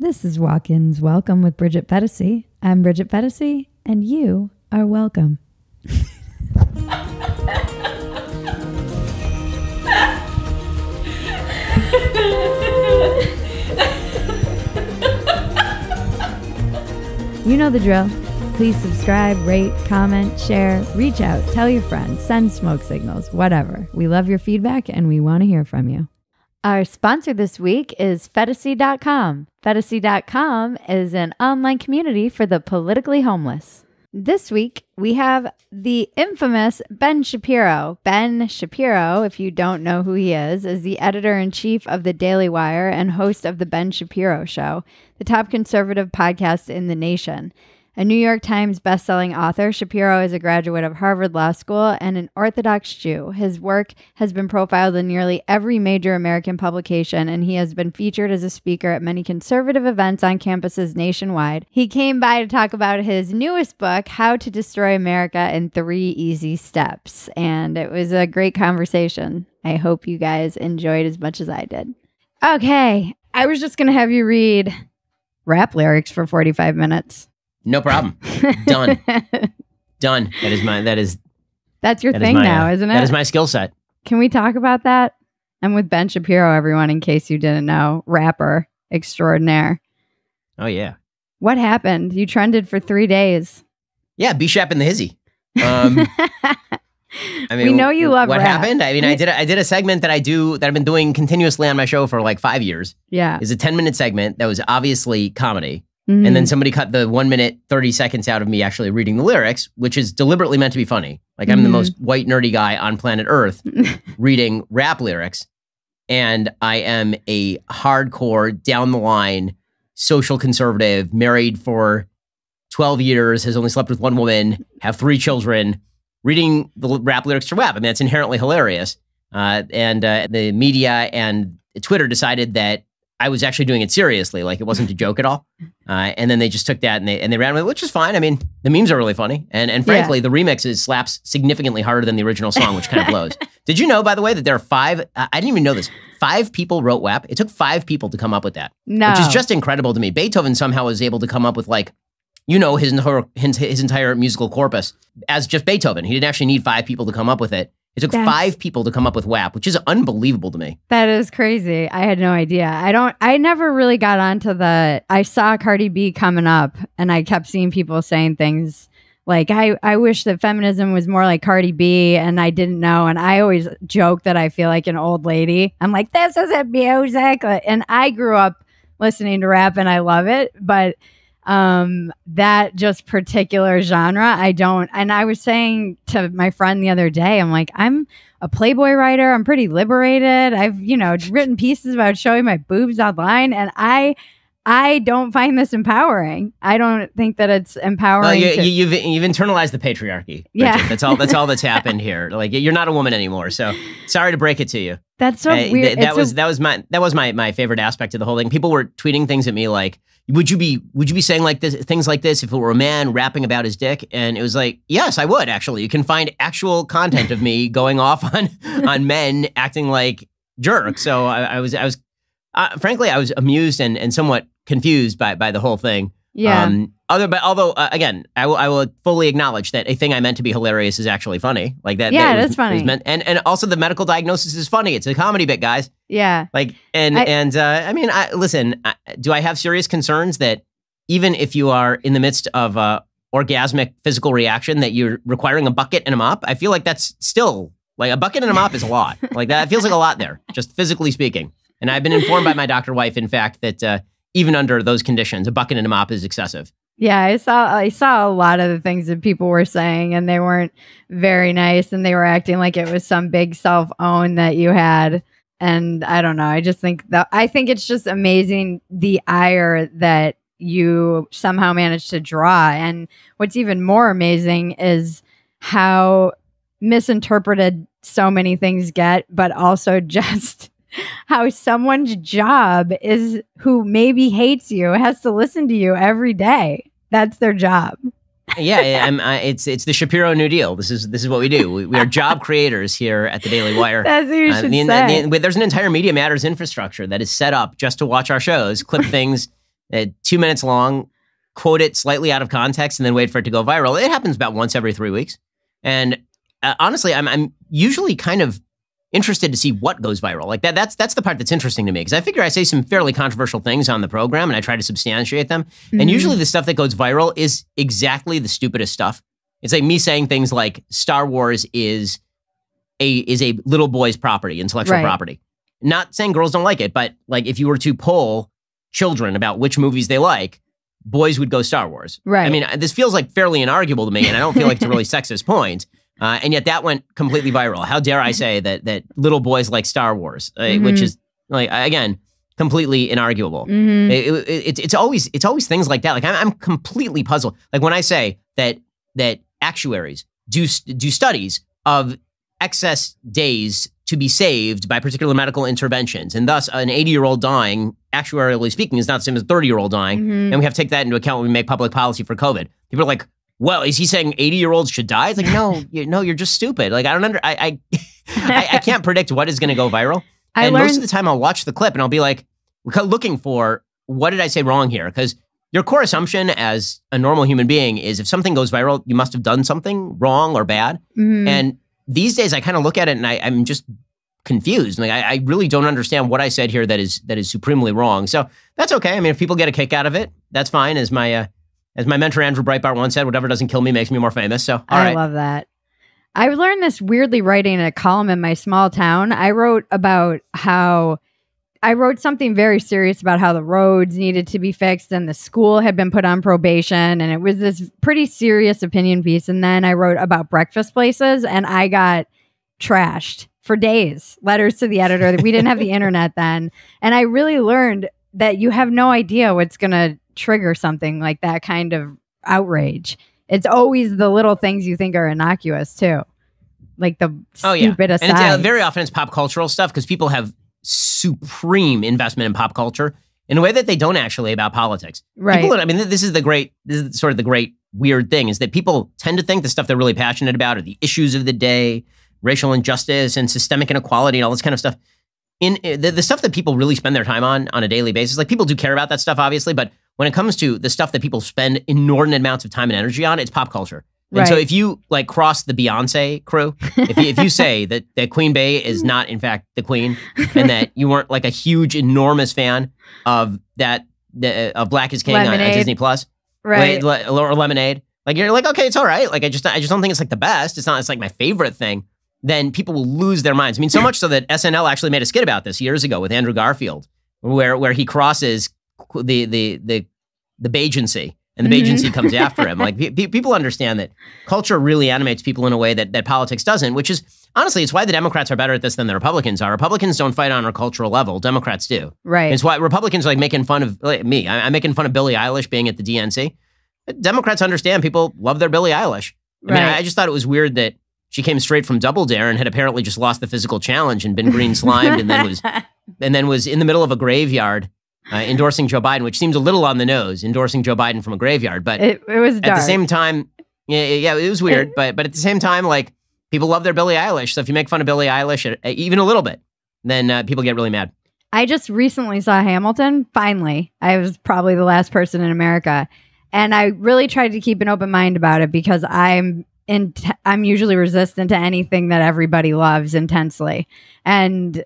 This is Walk Ins Welcome with Bridget Fettisy. I'm Bridget Fettisy, and you are welcome. you know the drill. Please subscribe, rate, comment, share, reach out, tell your friends, send smoke signals, whatever. We love your feedback and we want to hear from you. Our sponsor this week is Fetacy.com. Fetacy.com is an online community for the politically homeless. This week, we have the infamous Ben Shapiro. Ben Shapiro, if you don't know who he is, is the editor in chief of The Daily Wire and host of The Ben Shapiro Show, the top conservative podcast in the nation. A New York Times bestselling author, Shapiro is a graduate of Harvard Law School and an Orthodox Jew. His work has been profiled in nearly every major American publication, and he has been featured as a speaker at many conservative events on campuses nationwide. He came by to talk about his newest book, How to Destroy America in Three Easy Steps. And it was a great conversation. I hope you guys enjoyed as much as I did. Okay, I was just going to have you read rap lyrics for 45 minutes. No problem. Done. Done. That is my. That is. That's your that thing is my, now, uh, isn't it? That is my skill set. Can we talk about that? I'm with Ben Shapiro, everyone, in case you didn't know, rapper extraordinaire. Oh yeah. What happened? You trended for three days. Yeah, B Shap in the Hizzy. Um, I mean, we know you love what rap. happened. I mean, I did a, I did a segment that I do that I've been doing continuously on my show for like five years. Yeah, is a ten minute segment that was obviously comedy, Mm-hmm. And then mm. somebody cut the one minute, 30 seconds out of me actually reading the lyrics, which is deliberately meant to be funny. Like, I'm the mm-hmm. most white, nerdy guy on planet Earth reading rap lyrics. And I am a hardcore, down the line, social conservative, married for 12 years, has only slept with one woman, have three children, reading the rap lyrics to rap. I mean, that's inherently hilarious. Uh, and uh, the media and Twitter decided that I was actually doing it seriously. Like it wasn't a joke at all. Uh, and then they just took that and they and they ran with it, which is fine. I mean, the memes are really funny. And and frankly, yeah. the remixes slaps significantly harder than the original song, which kind of blows. Did you know, by the way, that there are five, uh, I didn't even know this, five people wrote WAP. It took five people to come up with that. No. Which is just incredible to me. Beethoven somehow was able to come up with like, you know, his, his, his entire musical corpus as just Beethoven. He didn't actually need five people to come up with it. It took That's, five people to come up with WAP, which is unbelievable to me. That is crazy. I had no idea. I don't. I never really got onto the. I saw Cardi B coming up, and I kept seeing people saying things like, "I I wish that feminism was more like Cardi B," and I didn't know. And I always joke that I feel like an old lady. I'm like, "This isn't music," and I grew up listening to rap, and I love it, but um, that just particular genre. I don't. And I was saying to my friend the other day, I'm like, I'm a Playboy writer. I'm pretty liberated. I've, you know, written pieces about showing my boobs online. And I I don't find this empowering. I don't think that it's empowering. Well, you, have to- you've, you've internalized the patriarchy. Bridget. Yeah, that's all. That's all that's happened here. Like you're not a woman anymore. So sorry to break it to you. That's so uh, weird. Th- that it's was a- that was my that was my my favorite aspect of the whole thing. People were tweeting things at me like, "Would you be would you be saying like this things like this if it were a man rapping about his dick?" And it was like, "Yes, I would actually." You can find actual content of me going off on on men acting like jerk. So I, I was I was uh, frankly, I was amused and, and somewhat confused by, by the whole thing. Yeah. Um, other, but although uh, again, I will I will fully acknowledge that a thing I meant to be hilarious is actually funny. Like that. Yeah, that's funny. meant, and and also the medical diagnosis is funny. It's a comedy bit, guys. Yeah. Like and I, and uh, I mean, I, listen. I, do I have serious concerns that even if you are in the midst of a uh, orgasmic physical reaction that you're requiring a bucket and a mop? I feel like that's still like a bucket and a mop is a lot. Like that feels like a lot there, just physically speaking. And I've been informed by my doctor wife, in fact, that uh, even under those conditions, a bucket and a mop is excessive. Yeah, I saw I saw a lot of the things that people were saying, and they weren't very nice, and they were acting like it was some big self own that you had. And I don't know. I just think that I think it's just amazing the ire that you somehow managed to draw. And what's even more amazing is how misinterpreted so many things get, but also just how someone's job is who maybe hates you has to listen to you every day. That's their job. yeah, I, it's it's the Shapiro New Deal. This is this is what we do. We, we are job creators here at the Daily Wire. That's what you uh, should the, say. The, the, there's an entire Media Matters infrastructure that is set up just to watch our shows, clip things uh, two minutes long, quote it slightly out of context, and then wait for it to go viral. It happens about once every three weeks. And uh, honestly, I'm I'm usually kind of interested to see what goes viral. Like that that's that's the part that's interesting to me because I figure I say some fairly controversial things on the program and I try to substantiate them. Mm-hmm. And usually the stuff that goes viral is exactly the stupidest stuff. It's like me saying things like Star Wars is a is a little boy's property, intellectual right. property. Not saying girls don't like it, but like if you were to poll children about which movies they like, boys would go Star Wars. Right. I mean, this feels like fairly inarguable to me, and I don't feel like it's a really sexist point. Uh, and yet that went completely viral. How dare I mm-hmm. say that that little boys like Star Wars, uh, mm-hmm. which is like again completely inarguable. Mm-hmm. It, it, it's always it's always things like that. Like I'm, I'm completely puzzled. Like when I say that that actuaries do do studies of excess days to be saved by particular medical interventions, and thus an 80 year old dying, actuarially speaking, is not the same as a 30 year old dying. Mm-hmm. And we have to take that into account when we make public policy for COVID. People are like, well, is he saying 80 year olds should die? It's like, no, you, no, you're just stupid. Like, I don't under, I, I, I, I can't predict what is going to go viral. I and learned- most of the time I'll watch the clip and I'll be like looking for what did I say wrong here? Because your core assumption as a normal human being is if something goes viral, you must have done something wrong or bad. Mm. And these days I kind of look at it and I, am just confused. Like I, I really don't understand what I said here that is that is supremely wrong. So that's okay. I mean, if people get a kick out of it, that's fine. As my uh, as my mentor Andrew Breitbart once said, whatever doesn't kill me makes me more famous. So I right. love that. I learned this weirdly writing a column in my small town. I wrote about how I wrote something very serious about how the roads needed to be fixed and the school had been put on probation. And it was this pretty serious opinion piece. And then I wrote about breakfast places and I got trashed for days. Letters to the editor. we didn't have the internet then. And I really learned that you have no idea what's going to trigger something like that kind of outrage. It's always the little things you think are innocuous too, like the oh yeah, and it's, uh, very often it's pop cultural stuff because people have supreme investment in pop culture in a way that they don't actually about politics. Right. People, I mean, this is the great, this is sort of the great weird thing is that people tend to think the stuff they're really passionate about are the issues of the day, racial injustice and systemic inequality and all this kind of stuff. In eh, the, the stuff that people really spend their time on on a daily basis, like people do care about that stuff, obviously, but when it comes to the stuff that people spend inordinate amounts of time and energy on, it's pop culture. And right. so if you like cross the Beyonce crew, if you, if you say that, that Queen Bey is not in fact the queen and that you weren't like a huge enormous fan of that the, uh, of Black is King on, on, Disney Plus, right? Like, or Lemonade, like you're like okay, it's all right. Like I just I just don't think it's like the best. It's not. It's like my favorite thing. Then people will lose their minds. I mean, so much so that SNL actually made a skit about this years ago with Andrew Garfield, where where he crosses the the the the agency and the mm-hmm. Bajancy comes after him. Like pe- people understand that culture really animates people in a way that that politics doesn't, which is honestly it's why the Democrats are better at this than the Republicans are. Republicans don't fight on a cultural level; Democrats do. Right. It's why Republicans are like making fun of like, me. I, am making fun of Billie Eilish being at the DNC. But Democrats understand people love their Billie Eilish. I right. mean, I, I just thought it was weird that she came straight from Double Dare and had apparently just lost the physical challenge and been green slimed and then was and then was in the middle of a graveyard uh, endorsing Joe Biden, which seems a little on the nose, endorsing Joe Biden from a graveyard. But it, it was dark. at the same time, yeah, yeah, it was weird. but but at the same time, like people love their Billie Eilish. So if you make fun of Billie Eilish uh, even a little bit, then uh, people get really mad. I just recently saw Hamilton. Finally, I was probably the last person in America, and I really tried to keep an open mind about it because I'm in. T- I'm usually resistant to anything that everybody loves intensely, and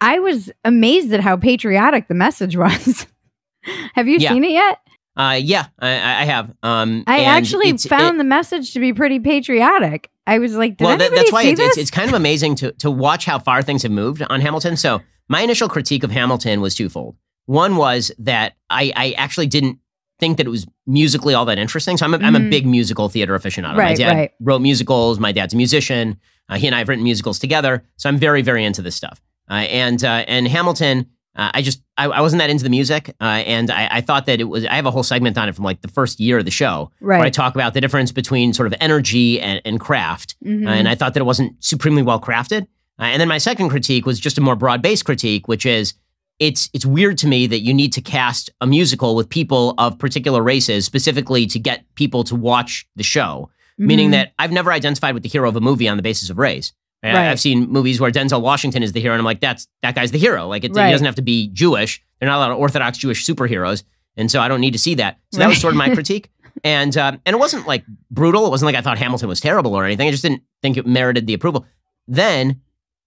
I was amazed at how patriotic the message was. have you yeah. seen it yet? Uh, yeah, I, I have. Um, I actually found it, the message to be pretty patriotic. I was like, well, that, that's why it's, it's, it's kind of amazing to to watch how far things have moved on Hamilton. So my initial critique of Hamilton was twofold. One was that I, I actually didn't think that it was musically all that interesting. So I'm a, mm-hmm. I'm a mm-hmm. big musical theater aficionado. Right, my dad right. wrote musicals. My dad's a musician. Uh, he and I have written musicals together. So I'm very, very into this stuff. Uh, and uh, and Hamilton, uh, I just I, I, wasn't that into the music, and I, I, thought that it was. I have a whole segment on it from like the first year of the show, right. where I talk about the difference between sort of energy and, and craft, mm-hmm. and I thought that it wasn't supremely well crafted. and then my second critique was just a more broad based critique, which is it's it's weird to me that you need to cast a musical with people of particular races specifically to get people to watch the show. Mm-hmm. Meaning that I've never identified with the hero of a movie on the basis of race. Uh, right. I've seen movies where Denzel Washington is the hero, and I'm like, that's that guy's the hero. Like, it, right. he doesn't have to be Jewish. There are not a lot of Orthodox Jewish superheroes, and so I don't need to see that. So that right. was sort of my critique, and um, and it wasn't like brutal. It wasn't like I thought Hamilton was terrible or anything. I just didn't think it merited the approval. Then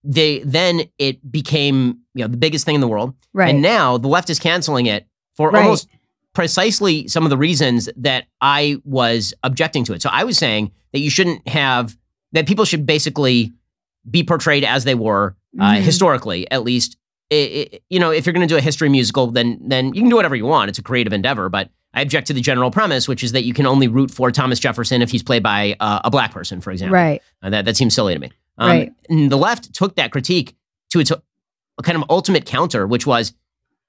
they then it became you know the biggest thing in the world, right? And now the left is canceling it for almost precisely some of the reasons that I was objecting to it. So I was saying that you shouldn't have that people should basically be portrayed as they were uh, mm. historically, at least. It, it, you know, if you're going to do a history musical, then then you can do whatever you want. It's a creative endeavor, but I object to the general premise, which is that you can only root for Thomas Jefferson if he's played by uh, a black person, for example. Right. Uh, that that seems silly to me. Um, right. And the left took that critique to its kind of ultimate counter, which was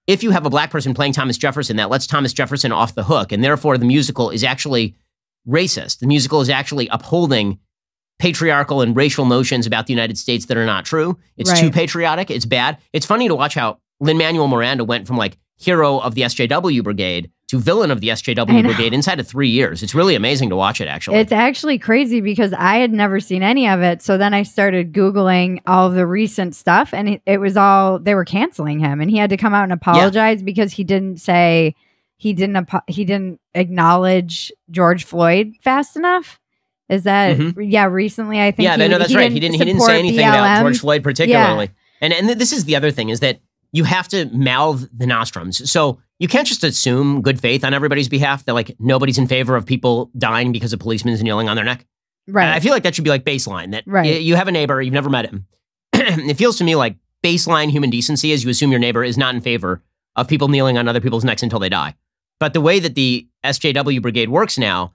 if you have a black person playing Thomas Jefferson, that lets Thomas Jefferson off the hook, and therefore the musical is actually racist. The musical is actually upholding patriarchal and racial notions about the United States that are not true. It's right. too patriotic. It's bad. It's funny to watch how Lin Manuel Miranda went from like hero of the SJW brigade to villain of the SJW brigade inside of three years. It's really amazing to watch it, actually. It's actually crazy because I had never seen any of it. So then I started Googling all the recent stuff, and it, it was all they were canceling him, and he had to come out and apologize yeah. because he didn't say. He didn't. He didn't acknowledge George Floyd fast enough. Is that mm-hmm. yeah? Recently, I think yeah. He, no, that's he right. Didn't he didn't. He didn't say anything BLM. about George Floyd particularly. Yeah. And and th- this is the other thing is that you have to mouth the nostrums. So you can't just assume good faith on everybody's behalf that like nobody's in favor of people dying because a policeman's kneeling on their neck. Right. And I feel like that should be like baseline that right. Y- you have a neighbor, you've never met him. it feels to me like baseline human decency is you assume your neighbor is not in favor of people kneeling on other people's necks until they die. But the way that the SJW brigade works now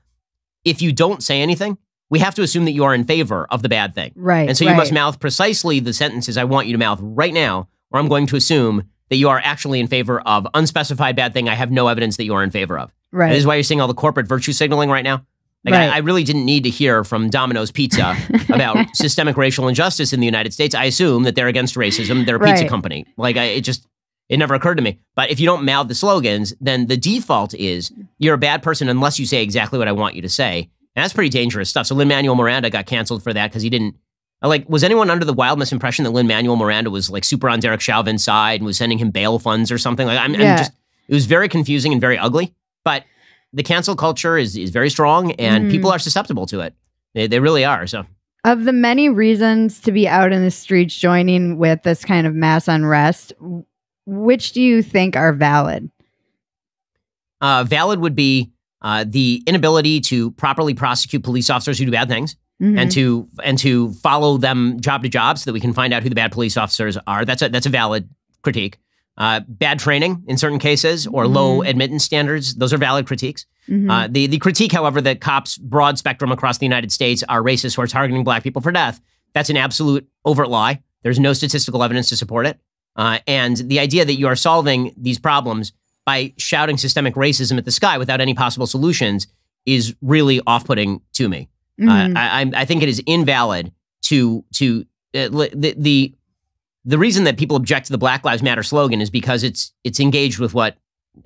if you don't say anything, we have to assume that you are in favor of the bad thing. Right. And so you must mouth precisely the sentences I want you to mouth right now, or I'm going to assume that you are actually in favor of unspecified bad thing I have no evidence that you are in favor of. Right. This is why you're seeing all the corporate virtue signaling right now. Like right. I, I, really didn't need to hear from Domino's Pizza about systemic racial injustice in the United States. I assume that they're against racism. They're a right. pizza company. Like I, it just it never occurred to me. But if you don't mouth the slogans, then the default is you're a bad person unless you say exactly what I want you to say. And that's pretty dangerous stuff. So Lin Manuel Miranda got canceled for that because he didn't. Like, was anyone under the wild misimpression that Lin Manuel Miranda was like super on Derek Chauvin's side and was sending him bail funds or something? Like, I'm, yeah. I'm just, it was very confusing and very ugly. But the cancel culture is, is very strong and mm. people are susceptible to it. They, they really are. So of the many reasons to be out in the streets joining with this kind of mass unrest, which do you think are valid? Uh, valid would be uh, the inability to properly prosecute police officers who do bad things. Mm-hmm. and to and to follow them job to job so that we can find out who the bad police officers are. That's a that's a valid critique. Uh, bad training in certain cases or mm-hmm. low admittance standards; those are valid critiques. Mm-hmm. Uh, the the critique, however, that cops broad spectrum across the United States are racist who are targeting black people for death. That's an absolute overt lie. There's no statistical evidence to support it. Uh, and the idea that you are solving these problems by shouting systemic racism at the sky without any possible solutions is really off-putting to me. Uh, mm-hmm. Uh, I, I, think it is invalid to to uh, the, the the reason that people object to the Black Lives Matter slogan is because it's it's engaged with what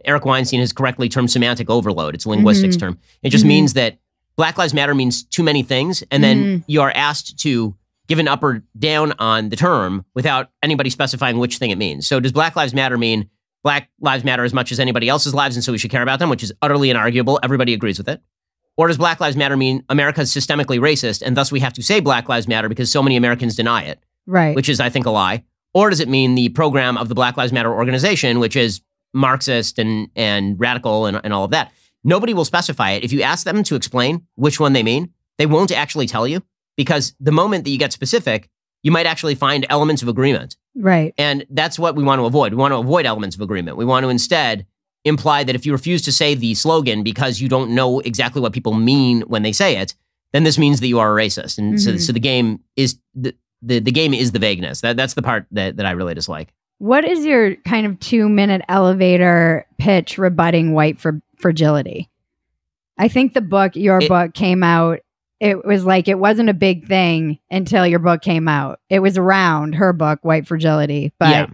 Eric Weinstein has correctly termed semantic overload. It's a linguistics mm-hmm. term. It just mm-hmm. means that Black Lives Matter means too many things, and then mm-hmm. you are asked to given up or down on the term without anybody specifying which thing it means. So does Black Lives Matter mean Black lives matter as much as anybody else's lives, and so we should care about them, which is utterly inarguable. Everybody agrees with it. Or does Black Lives Matter mean America is systemically racist, and thus we have to say Black Lives Matter because so many Americans deny it? Right. Which is, I think, a lie. Or does it mean the program of the Black Lives Matter organization, which is Marxist and, and radical and, and all of that? Nobody will specify it. If you ask them to explain which one they mean, they won't actually tell you because the moment that you get specific, you might actually find elements of agreement. Right. And that's what we want to avoid. We want to avoid elements of agreement. We want to instead imply that if you refuse to say the slogan because you don't know exactly what people mean when they say it, then this means that you are a racist. And mm-hmm. so, so the game is the, the, the game is the vagueness. That, that's the part that, that I really dislike. What is your kind of two minute elevator pitch rebutting white fragility? I think the book, your it, book, came out it was like it wasn't a big thing until your book came out. It was around her book, White Fragility, but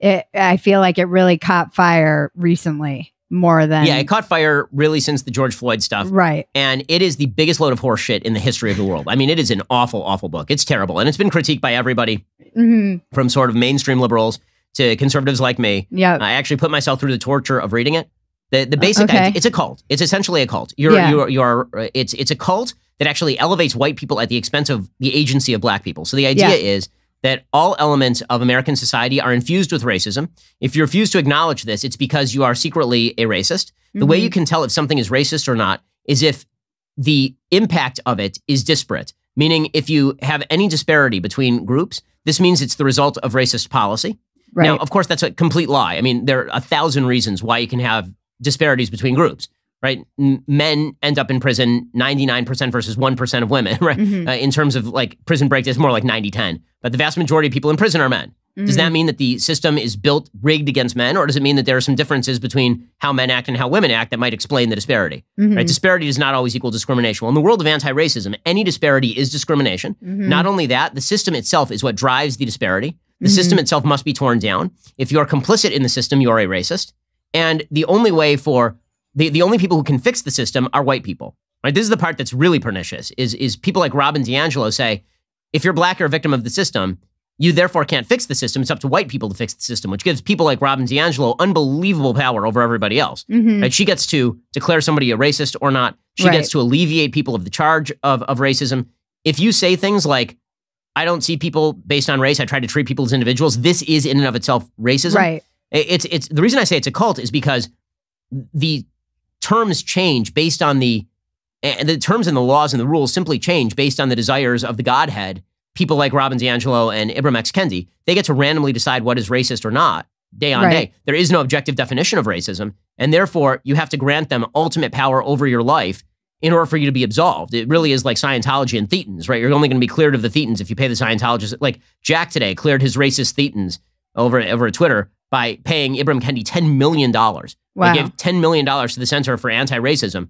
yeah. it, I feel like it really caught fire recently more than yeah, it caught fire really since the George Floyd stuff, right? And it is the biggest load of horseshit in the history of the world. I mean, it is an awful, awful book. It's terrible, and it's been critiqued by everybody mm-hmm. from sort of mainstream liberals to conservatives like me. Yeah, I actually put myself through the torture of reading it. The the basic okay. idea, it's a cult. It's essentially a cult. You're yeah. you're you're uh, it's it's a cult that actually elevates white people at the expense of the agency of black people. So the idea yeah. is that all elements of American society are infused with racism. If you refuse to acknowledge this, it's because you are secretly a racist. Mm-hmm. The way mm-hmm. you can tell if something is racist or not is if the impact of it is disparate. Meaning, if you have any disparity between groups, this means it's the result of racist policy. Right. Now, of course, that's a complete lie. I mean, there are a thousand reasons why you can have disparities between groups right? men end up in prison 99% versus 1% of women, right? Mm-hmm. Uh, in terms of like prison break, it's more like 90 10. But the vast majority of people in prison are men. Mm-hmm. Does that mean that the system is built rigged against men, or does it mean that there are some differences between how men act and how women act that might explain the disparity? Mm-hmm. Right? Disparity does not always equal discrimination. Well, in the world of anti racism, any disparity is discrimination. Mm-hmm. Not only that, the system itself is what drives the disparity. The mm-hmm. system itself must be torn down. If you are complicit in the system, you are a racist. And the only way for the, the only people who can fix the system are white people. Right? This is the part that's really pernicious is, is people like Robin DiAngelo say, if you're black, or a victim of the system. You therefore can't fix the system. It's up to white people to fix the system, which gives people like Robin DiAngelo unbelievable power over everybody else. Mm-hmm. Right? She gets to declare somebody a racist or not. She right. gets to alleviate people of the charge of, of racism. If you say things like, I don't see people based on race, I try to treat people as individuals, this is in and of itself racism. Right. It's it's the reason I say it's a cult is because the terms change based on the and the terms and the laws and the rules simply change based on the desires of the Godhead. People like Robin DiAngelo and Ibram X. Kendi, they get to randomly decide what is racist or not day on right. day. There is no objective definition of racism. And therefore, you have to grant them ultimate power over your life in order for you to be absolved. It really is like Scientology and Thetans, right? You're only going to be cleared of the Thetans if you pay the Scientologists. Like Jack today cleared his racist Thetans over, over Twitter by paying Ibram Kendi $10 million. Wow. They gave $10 million to the Center for Anti Racism.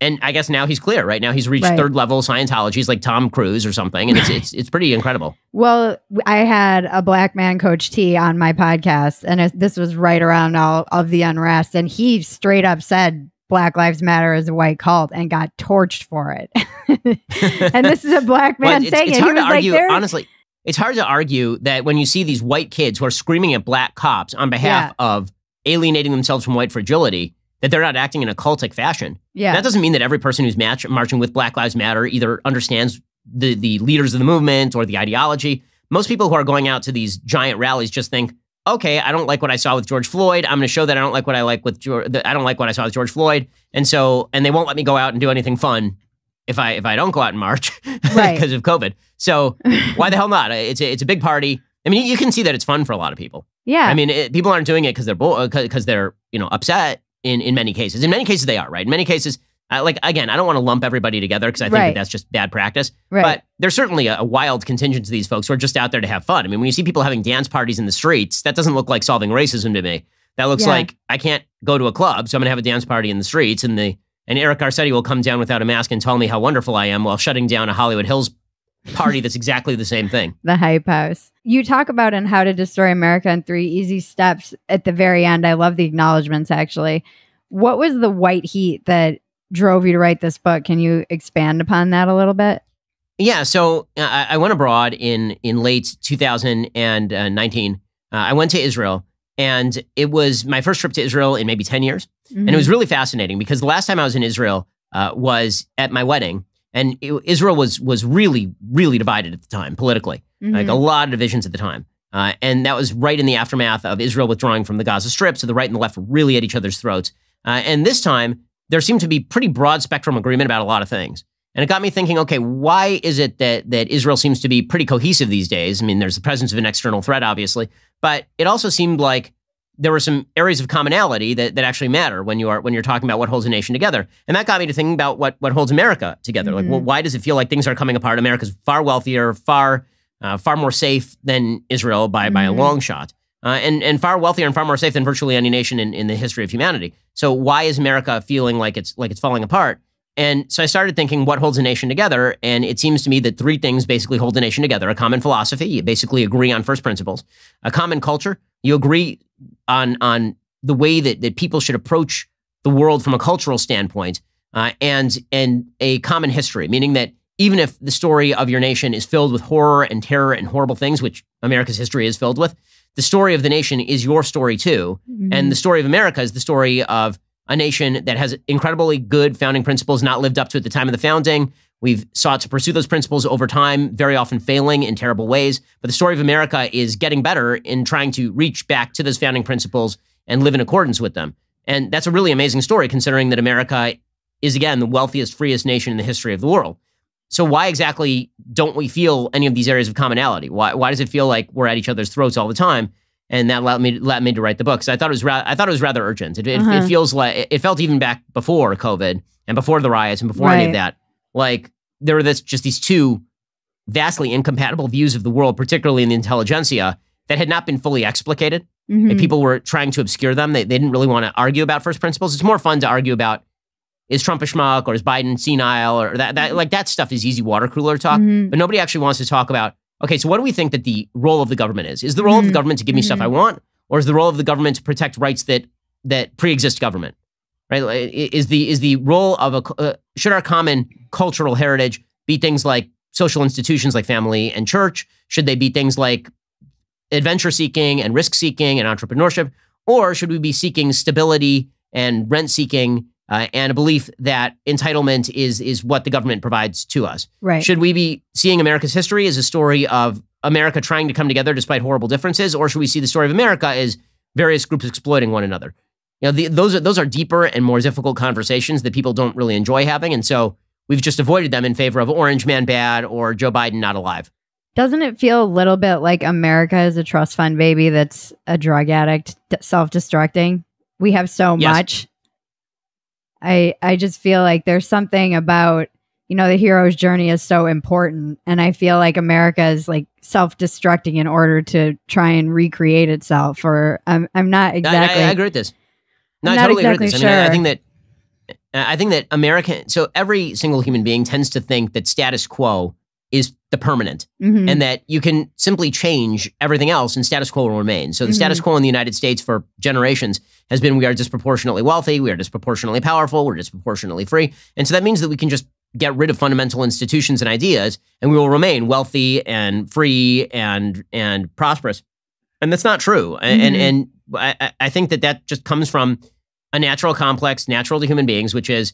And I guess now he's clear, right? Now he's reached right. third level Scientology. He's like Tom Cruise or something. And it's, it's, it's pretty incredible. Well, I had a black man, Coach T, on my podcast. And this was right around all of the unrest. And he straight up said, Black Lives Matter is a white cult and got torched for it. and this is a black man saying it's, saying it's it. Hard was to argue, honestly it's hard to argue that when you see these white kids who are screaming at black cops on behalf yeah. of alienating themselves from white fragility, that they're not acting in a cultic fashion. Yeah. That doesn't mean that every person who's match- marching with Black Lives Matter either understands the, the leaders of the movement or the ideology. Most people who are going out to these giant rallies just think, okay, I don't like what I saw with George Floyd. I'm going to show that I don't like what I like with George, I don't like what I saw with George Floyd, and so and they won't let me go out and do anything fun if I if I don't go out in March because right. of COVID. So why the hell not? It's a, it's a big party. I mean, you can see that it's fun for a lot of people. Yeah. I mean, it, people aren't doing it because they're because uh, they're you know upset in in many cases. In many cases, they are right. In many cases, like again, I don't want to lump everybody together because I think right. that that's just bad practice. Right. But there's certainly a, a, wild contingent of these folks who are just out there to have fun. I mean, when you see people having dance parties in the streets, that doesn't look like solving racism to me. That looks yeah. like I can't go to a club, so I'm gonna have a dance party in the streets, and the and Eric Garcetti will come down without a mask and tell me how wonderful I am while shutting down a Hollywood Hills party that's exactly the same thing. The hype house. You talk about in How to Destroy America in Three Easy Steps at the very end. I love the acknowledgments, actually. What was the white heat that drove you to write this book? Can you expand upon that a little bit? Yeah, so uh, I, went abroad in in late 2019. Uh, I went to Israel, and it was my first trip to Israel in maybe 10 years. Mm-hmm. And it was mm-hmm. really fascinating because the last time I was in Israel uh, was at my wedding. And it, Israel was was really, really divided at the time politically, mm-hmm. like a mm-hmm. lot of divisions at the time. Uh, and that was right in the aftermath of Israel withdrawing from the Gaza Strip. So the right and the left were really at each other's throats. Uh, and this time, there seemed to be pretty broad spectrum agreement about a lot of things. And it got me thinking, okay, why is it that that Israel seems to be pretty cohesive these days? I mean, there's the presence of an external threat, obviously, but it also seemed like there were some areas of commonality that, that actually matter when you are when you're talking about what holds a nation together. And that got me to thinking about what what holds America together. Mm-hmm. Like, well, mm-hmm. why does it feel like things are coming apart? America's far wealthier, far uh, far more safe than Israel by mm-hmm. by a mm-hmm. long shot, uh, and and far wealthier and far more safe than virtually any nation in, in the history of humanity. So why is America feeling like it's like it's falling apart? And so I started thinking what holds a nation together. And it seems to me that three things basically hold a nation together a common philosophy, you basically agree on first principles, a common culture, you agree on on the way that that people should approach the world from a cultural standpoint uh, and and a common history, meaning that even if the story of your nation is filled with horror and terror and horrible things, which America's history is filled with, the story of the nation is your story too, mm-hmm. and the story of America is the story of a nation that has incredibly good founding principles not lived up to at the time of the founding, We've sought to pursue those principles over time, very often failing in terrible ways. But the story of America is getting better in trying to reach back to those founding principles and live in accordance with them. And that's a really amazing story, considering that America is, again, the wealthiest, freest nation in the history of the world. So, why exactly don't we feel any of these areas of commonality? Why, why does it feel like we're at each other's throats all the time? And that allowed me, me to write the book. So I thought it was ra- I thought it was rather urgent. It, it, uh-huh. it, mm-hmm. feels like it felt even back before COVID and before the riots and before right. any of that like there are this just these two vastly incompatible views of the world, particularly in the intelligentsia, that had not been fully explicated. Mm-hmm. And people were trying to obscure them. They, they didn't really want to argue about first principles. It's more fun to argue about is Trump a schmuck or is Biden senile or that, that like that stuff is easy water cooler talk. Mm-hmm. But nobody actually wants to talk about, okay, so what do we think that the role of the government is? Is the role mm-hmm. of the mm-hmm. government to give me stuff I mm-hmm. want? Or is the role of the government to protect rights that that pre-exist government? Right? Is the is the role of a uh, should our common cultural heritage be things like social institutions like family and church? Should they be things like adventure seeking and risk seeking and entrepreneurship? Or should we be seeking stability and rent seeking uh, and a belief that entitlement is is what the government provides to us? Right. Should we be seeing America's history as a story of America trying to come together despite horrible differences, or should we see the story of America as various groups exploiting one another? You know, the, those are those are deeper and more difficult conversations that people don't really enjoy having, and so We've just avoided them in favor of Orange Man bad or Joe Biden not alive. Doesn't it feel a little bit like America is a trust fund baby that's a drug addict self destructing? We have so yes. much. I I just feel like there's something about you know the hero's journey is so important and I feel like America is like self-destructing in order to try and recreate itself or I'm I'm not exactly I, I, I agree with this. No, I'm totally exactly agree with this. Sure. I, mean, I think that uh, I think that American, so every single human being tends to think that status quo is the permanent mm-hmm. and that you can simply change everything else and status quo will remain. So the mm-hmm. status quo in the United States for generations has been we are disproportionately wealthy, we are disproportionately powerful, we're disproportionately free. And so that means that we can just get rid of fundamental institutions and ideas and we will remain wealthy and free and and prosperous. And that's not true. Mm-hmm. And and I, I think that that just comes from a natural complex, natural to human beings, which is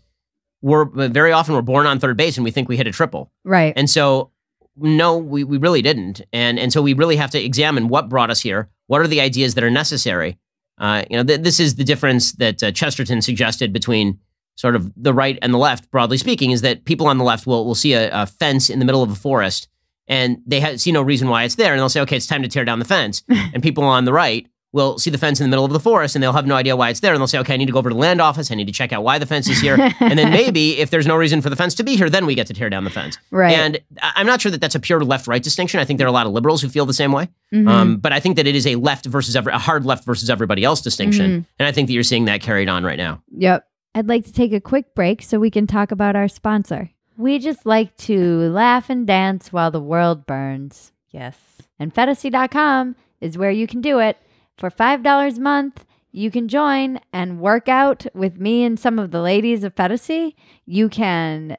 we're very often we're born on third base and we think we hit a triple. Right. And so no, we, we really didn't. And and so we really have to examine what brought us here. What are the ideas that are necessary? Uh, you know, th- this is the difference that uh, Chesterton suggested between sort of the right and the left, broadly speaking, is that people on the left will will see a, a fence in the middle of a forest and they ha- see no reason why it's there, and they'll say, okay, it's time to tear down the fence. and people on the right will see the fence in the middle of the forest and they'll have no idea why it's there and they'll say okay i need to go over to the land office i need to check out why the fence is here and then maybe if there's no reason for the fence to be here then we get to tear down the fence right and i'm not sure that that's a pure left-right distinction i think there are a lot of liberals who feel the same way mm-hmm. um, but i think that it is a left versus every, a hard left versus everybody else distinction mm-hmm. and i think that you're seeing that carried on right now yep i'd like to take a quick break so we can talk about our sponsor we just like to laugh and dance while the world burns yes and fantasy.com is where you can do it for $5 a month, you can join and work out with me and some of the ladies of Fetacy. You can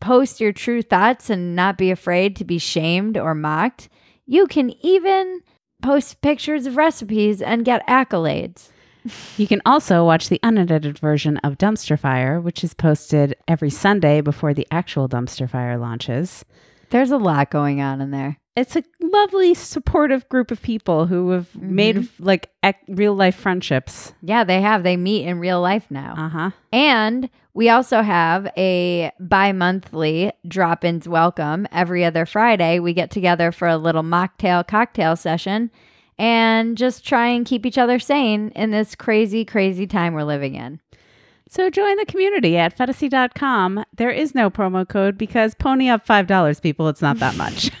post your true thoughts and not be afraid to be shamed or mocked. You can even post pictures of recipes and get accolades. You can also watch the unedited version of Dumpster Fire, which is posted every Sunday before the actual Dumpster Fire launches. There's a lot going on in there it's a lovely supportive group of people who have mm-hmm. made like ec- real life friendships yeah they have they meet in real life now uh-huh and we also have a bi-monthly drop-ins welcome every other friday we get together for a little mocktail cocktail session and just try and keep each other sane in this crazy crazy time we're living in so join the community at fetasy.com. There is no promo code because pony up $5, people. It's not that much.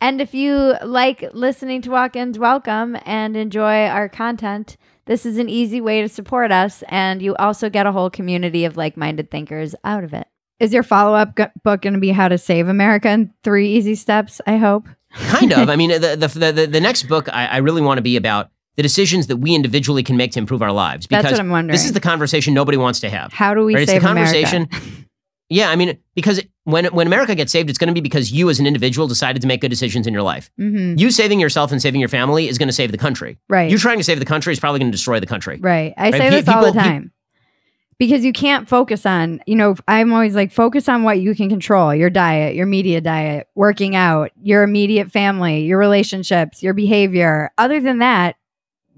And if you like listening to Walk Ins, welcome and enjoy our content. This is an easy way to support us, and you also get a whole community of like minded thinkers out of it. Is your follow up g- book going to be How to Save America in Three Easy Steps? I hope. kind of. I mean, the, the, the, the next book I, I really want to be about the decisions that we individually can make to improve our lives. Because That's what I'm wondering. This is the conversation nobody wants to have. How do we right? save America? It's the conversation Yeah, I mean, because when when America gets saved, it's going to be because you as an individual decided to make good decisions in your life. Mm-hmm. You saving yourself and saving your family is going to save the country. Right. You trying to save the country is probably going to destroy the country. Right. I right? say P- this all the time. Pe- because you can't focus on, you know, I'm always like, focus on what you can control your diet, your media diet, working out, your immediate family, your relationships, your behavior. Other than that,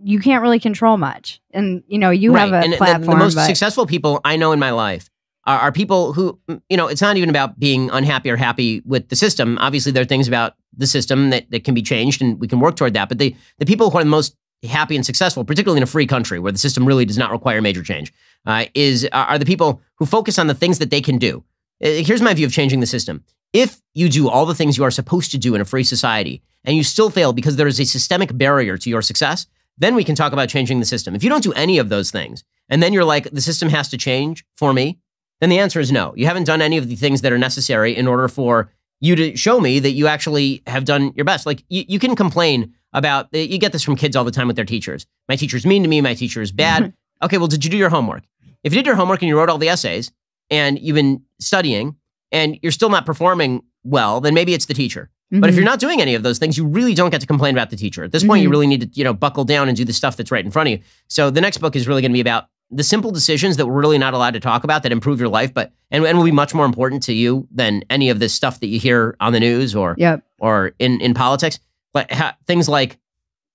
you can't really control much. And, you know, you right. have a and platform. The, the most but- successful people I know in my life are, are people who, you know, it's not even about being unhappy or happy with the system. Obviously, there are things about the system that, that can be changed and we can work toward that. But the, the people who are the most happy and successful, particularly in a free country where the system really does not require major change, uh, is are the people who focus on the things that they can do. Uh, here's my view of changing the system. If you do all the things you are supposed to do in a free society and you still fail because there is a systemic barrier to your success, then we can talk about changing the system. If you don't do any of those things and then you're like, the system has to change for me, then the answer is no. You haven't done any of the things that are necessary in order for you to show me that you actually have done your best. Like you, you can complain about, eh, you get this from kids all the time with their teachers. My teacher's mean to me, my teacher is bad. okay, well, did you do your homework? If you did your homework and you wrote all the essays and you've been studying and you're still not performing well, then maybe it's the teacher. Mm-hmm. But if mm-hmm. you're not doing any of those things, you really don't get to complain about the teacher. At this point, mm-hmm. you really need to, you know, buckle down and do the stuff that's right in front of you. So the next book is really going to be about the simple decisions that we're really not allowed to talk about that improve your life, but and, and will be much more important to you than any of this stuff that you hear on the news or yep. or in in politics. But ha- things like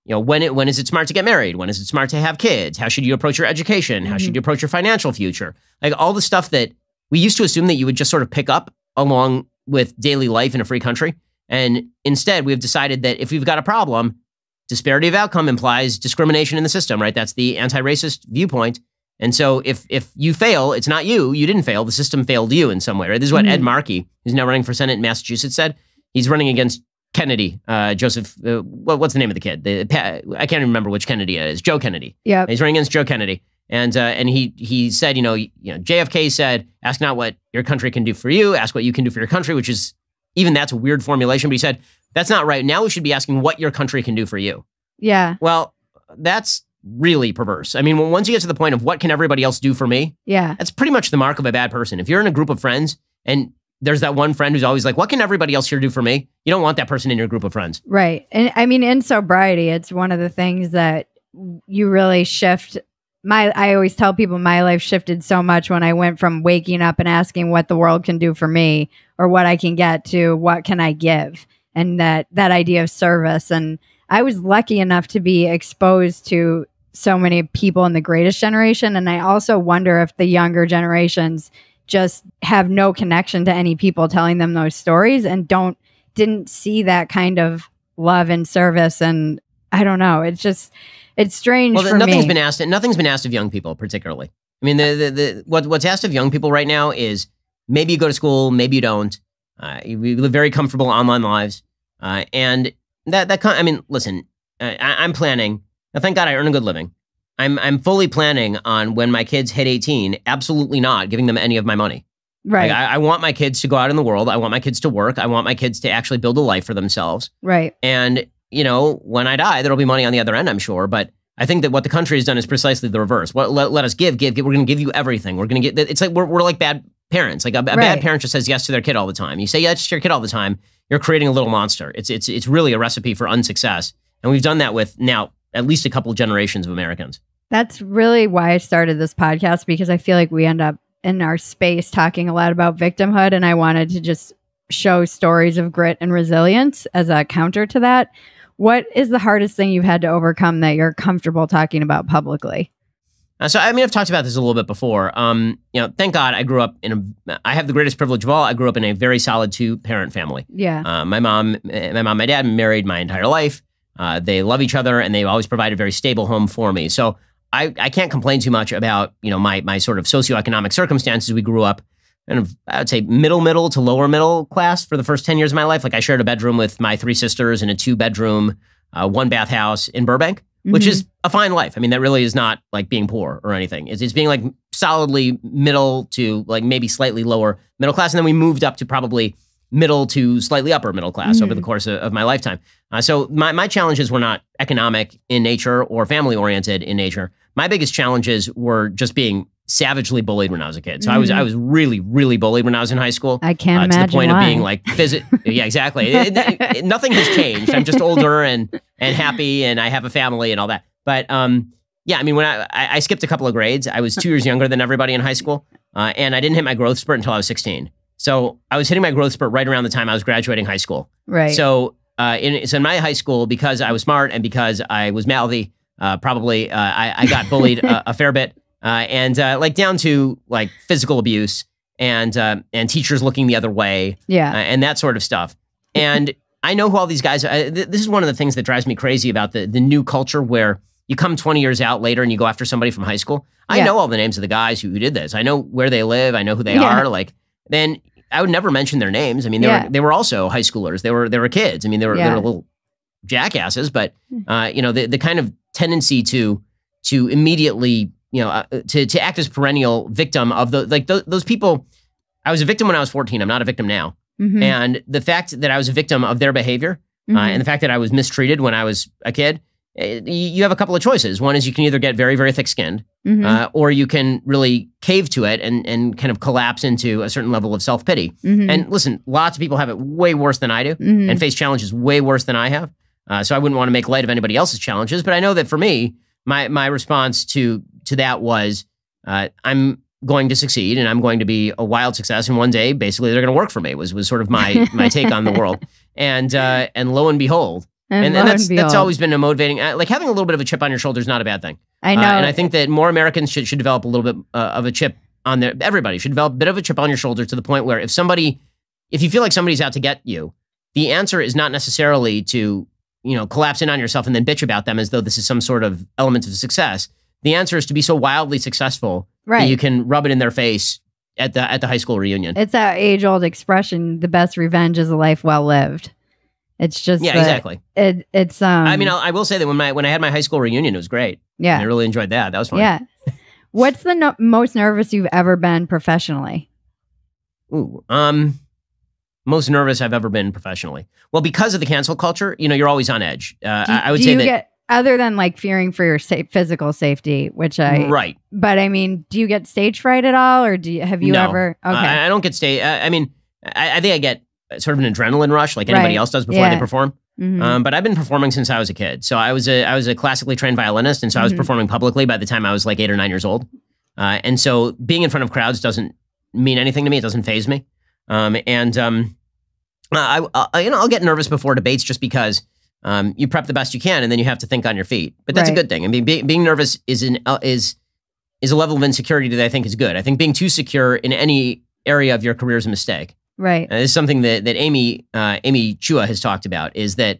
you know when it when is it smart to get married? When is it smart to have kids? How should you approach your education? How mm-hmm. should you approach your financial future? Like all the stuff that we used to assume that you would just sort of pick up along with daily life in a free country, and instead we've decided that if we've got a problem, disparity of outcome implies discrimination in the system. Right? That's the anti-racist viewpoint and so if if you fail, it's not you. You didn't fail. The system failed you in some way, right? This is what mm-hmm. Ed Markey, who's now running for Senate in Massachusetts, said. He's running against Kennedy, uh, Joseph. Uh, what's the name of the kid? The, I can't remember which Kennedy it is. Joe Kennedy. Yeah. He's running against Joe Kennedy, and uh, and he he said, you know, you know, JFK said, ask not what your country can do for you, ask what you can do for your country, which is even that's a weird formulation. But he said that's not right. Now we should be asking what your country can do for you. Yeah. Well, that's really perverse. I mean, once you get to the point of what can everybody else do for me? Yeah. That's pretty much the mark of a bad person. If you're in a group of friends and there's that one friend who's always like, what can everybody else here do for me? You don't want that person in your group of friends. Right. And I mean, in sobriety, it's one of the things that you really shift. My, I always tell people my life shifted so much when I went from waking up and asking what the world can do for me or what I can get to what can I give and that, that idea of service. And I was lucky enough to be exposed to so many people in the greatest generation. And I also wonder if the younger generations just have no connection to any people telling them those stories and don't didn't see that kind of love and service and I don't know. It's just it's strange. Well, nothing's me. been asked. Nothing's been asked of young people, particularly. I mean, the, the, the what, what's asked of young people right now is maybe you go to school, maybe you don't. Uh, we live very comfortable online lives, uh, and that that I mean, listen, I, I'm planning now, thank God I earn a good living. I'm I'm fully planning on when my kids hit 18, absolutely not giving them any of my money. Right. Like, I, I, want my kids to go out in the world. I want my kids to work. I want my kids to actually build a life for themselves. Right. And, you know, when I die, there'll be money on the other end, I'm sure. But I think that what the country has done is precisely the reverse. What, let, let us give, give, give. We're going to give you everything. We're going to get, it's like we're, we're like bad parents. Like a, a right. bad parent just says yes to their kid all the time. You say yes to your kid all the time, you're creating a little monster. It's, it's, it's really a recipe for unsuccess. And we've done that with now at least a couple generations of Americans. That's really why I started this podcast because I feel like we end up in our space talking a lot about victimhood, and I wanted to just show stories of grit and resilience as a counter to that. What is the hardest thing you've had to overcome that you're comfortable talking about publicly? Uh, so I mean, I've talked about this a little bit before. Um, you know, thank God I grew up in a. I have the greatest privilege of all. I grew up in a very solid two parent family. Yeah. Uh, my mom, eh, my mom, my dad married my entire life. Uh, they love each other, and they've always provided a very stable home for me. So I, I can't complain too much about you know my my sort of socioeconomic circumstances. We grew up kind of I would say middle middle to lower middle class for the first ten years of my life. Like I shared a bedroom with my three sisters in a two bedroom, uh, one bath house in Burbank, mm-hmm. which is mm-hmm. a fine life. I mean that really is not like being poor or anything. It's, it's being like solidly middle to like maybe slightly lower middle class, and then we moved up to probably middle to slightly upper middle class mm-hmm. over the mm. course of, of my lifetime. Uh, so my, my challenges were not economic in nature or family oriented in nature. My biggest challenges were just being savagely bullied when I was a kid. So mm-hmm. I was I mm. was really really bullied when I was in high school. I can't uh, to the point why. of being like visit. yeah, exactly. It, it, it, nothing has changed. I'm just older and and happy, and I have a family and all that. But um, yeah, I mean, when I, I, I skipped a couple of grades, I was two years younger than everybody in high school, uh, and I didn't hit my growth spurt until I was 16. So I was hitting my growth spurt right around the time I was graduating high school. Right. So uh, in, so in my high school, because I was smart and because I was mouthy, uh, probably uh, I, I, got bullied a, a, fair bit, uh, and uh, like down to like physical abuse and uh, and teachers looking the other way, yeah, and that sort of stuff. And I know who all these guys. Are. Th this is one of the things that drives me crazy about the the new culture where you come 20 years out later and you go after somebody from high school. I yeah. know all the names of the guys who, who, did this. I know where they live. I know who they yeah. are. Like then I would never mention their names. I mean, they, yeah. were, they were also high schoolers. They were they were kids. I mean, they were yeah. they were little jackasses. But hmm. uh, you know, the the kind of tendency to to immediately you know uh, to to act as perennial victim of the like th those people. I was a victim when I was fourteen. I'm not a victim now. Mm -hmm. And the fact that I was a victim of their behavior mm -hmm. uh, mm-hmm. and the fact that I was mistreated when I was a kid uh, you have a couple of choices. One is you can either get very, very thick skinned, mm-hmm. uh, or you can really cave to it and, and kind of collapse into a certain level of self pity. Mm-hmm. And listen, lots of people have it way worse than I do mm-hmm. and face challenges way worse than I have. Uh, so I wouldn't want to make light of anybody else's challenges. But I know that for me, my, my response to, to that was uh, I'm going to succeed and I'm going to be a wild success. And one day, basically, they're going to work for me, was, was sort of my, my take on the world. And, uh, and lo and behold, and, and, and that's and that's always been a motivating. Uh, like having a little bit of a chip on your shoulder is not a bad thing. I uh, know, uh, and I think that more Americans should should develop a little bit uh, of a chip on their. Everybody should develop a bit of a chip on your shoulder to the point where if somebody, if you feel like somebody's out to get you, the answer is not necessarily to you know collapse in on yourself and then bitch about them as though this is some sort of element of success. The answer is to be so wildly successful right. that you can rub it in their face at the at the high school reunion. It's that age old expression: the best revenge is a life well lived. It's just yeah, exactly. It, it's um. I mean, um I'll, I will say that when my when I had my high school reunion, it was great. Yeah, I really enjoyed that. That was fun. Yeah. What's the no- most nervous you've ever been professionally? Ooh, um, most nervous I've ever been professionally. Well, because of the cancel culture, you know, you're always on edge. Uh, do, I would say that. Get, other than like fearing for your physical safety, which I right, but I mean, do you get stage fright at all, or do you, have you no, ever? Okay, uh, I don't get stage. I, I mean, I, I, think I get sort of an adrenaline rush like anybody right. else does before yeah. they perform. Mm-hmm. Um, but I've been performing since I was a kid. So I was a I was a classically trained violinist, and so mm-hmm. I was mm-hmm. performing publicly by the time I was like eight or nine years old. Uh, and so being in front of crowds doesn't mean anything to me. It doesn't phase me. Um, and um, I, I, you know I'll get nervous before debates just because um, you prep the best you can, and then you have to think on your feet. But that's right. a good thing. I mean, be, being nervous is an uh, is is a level of insecurity that I think is good. I think being too secure in any area of your career is a mistake. Right. Uh, this is something that that Amy uh, Amy Chua has talked about is that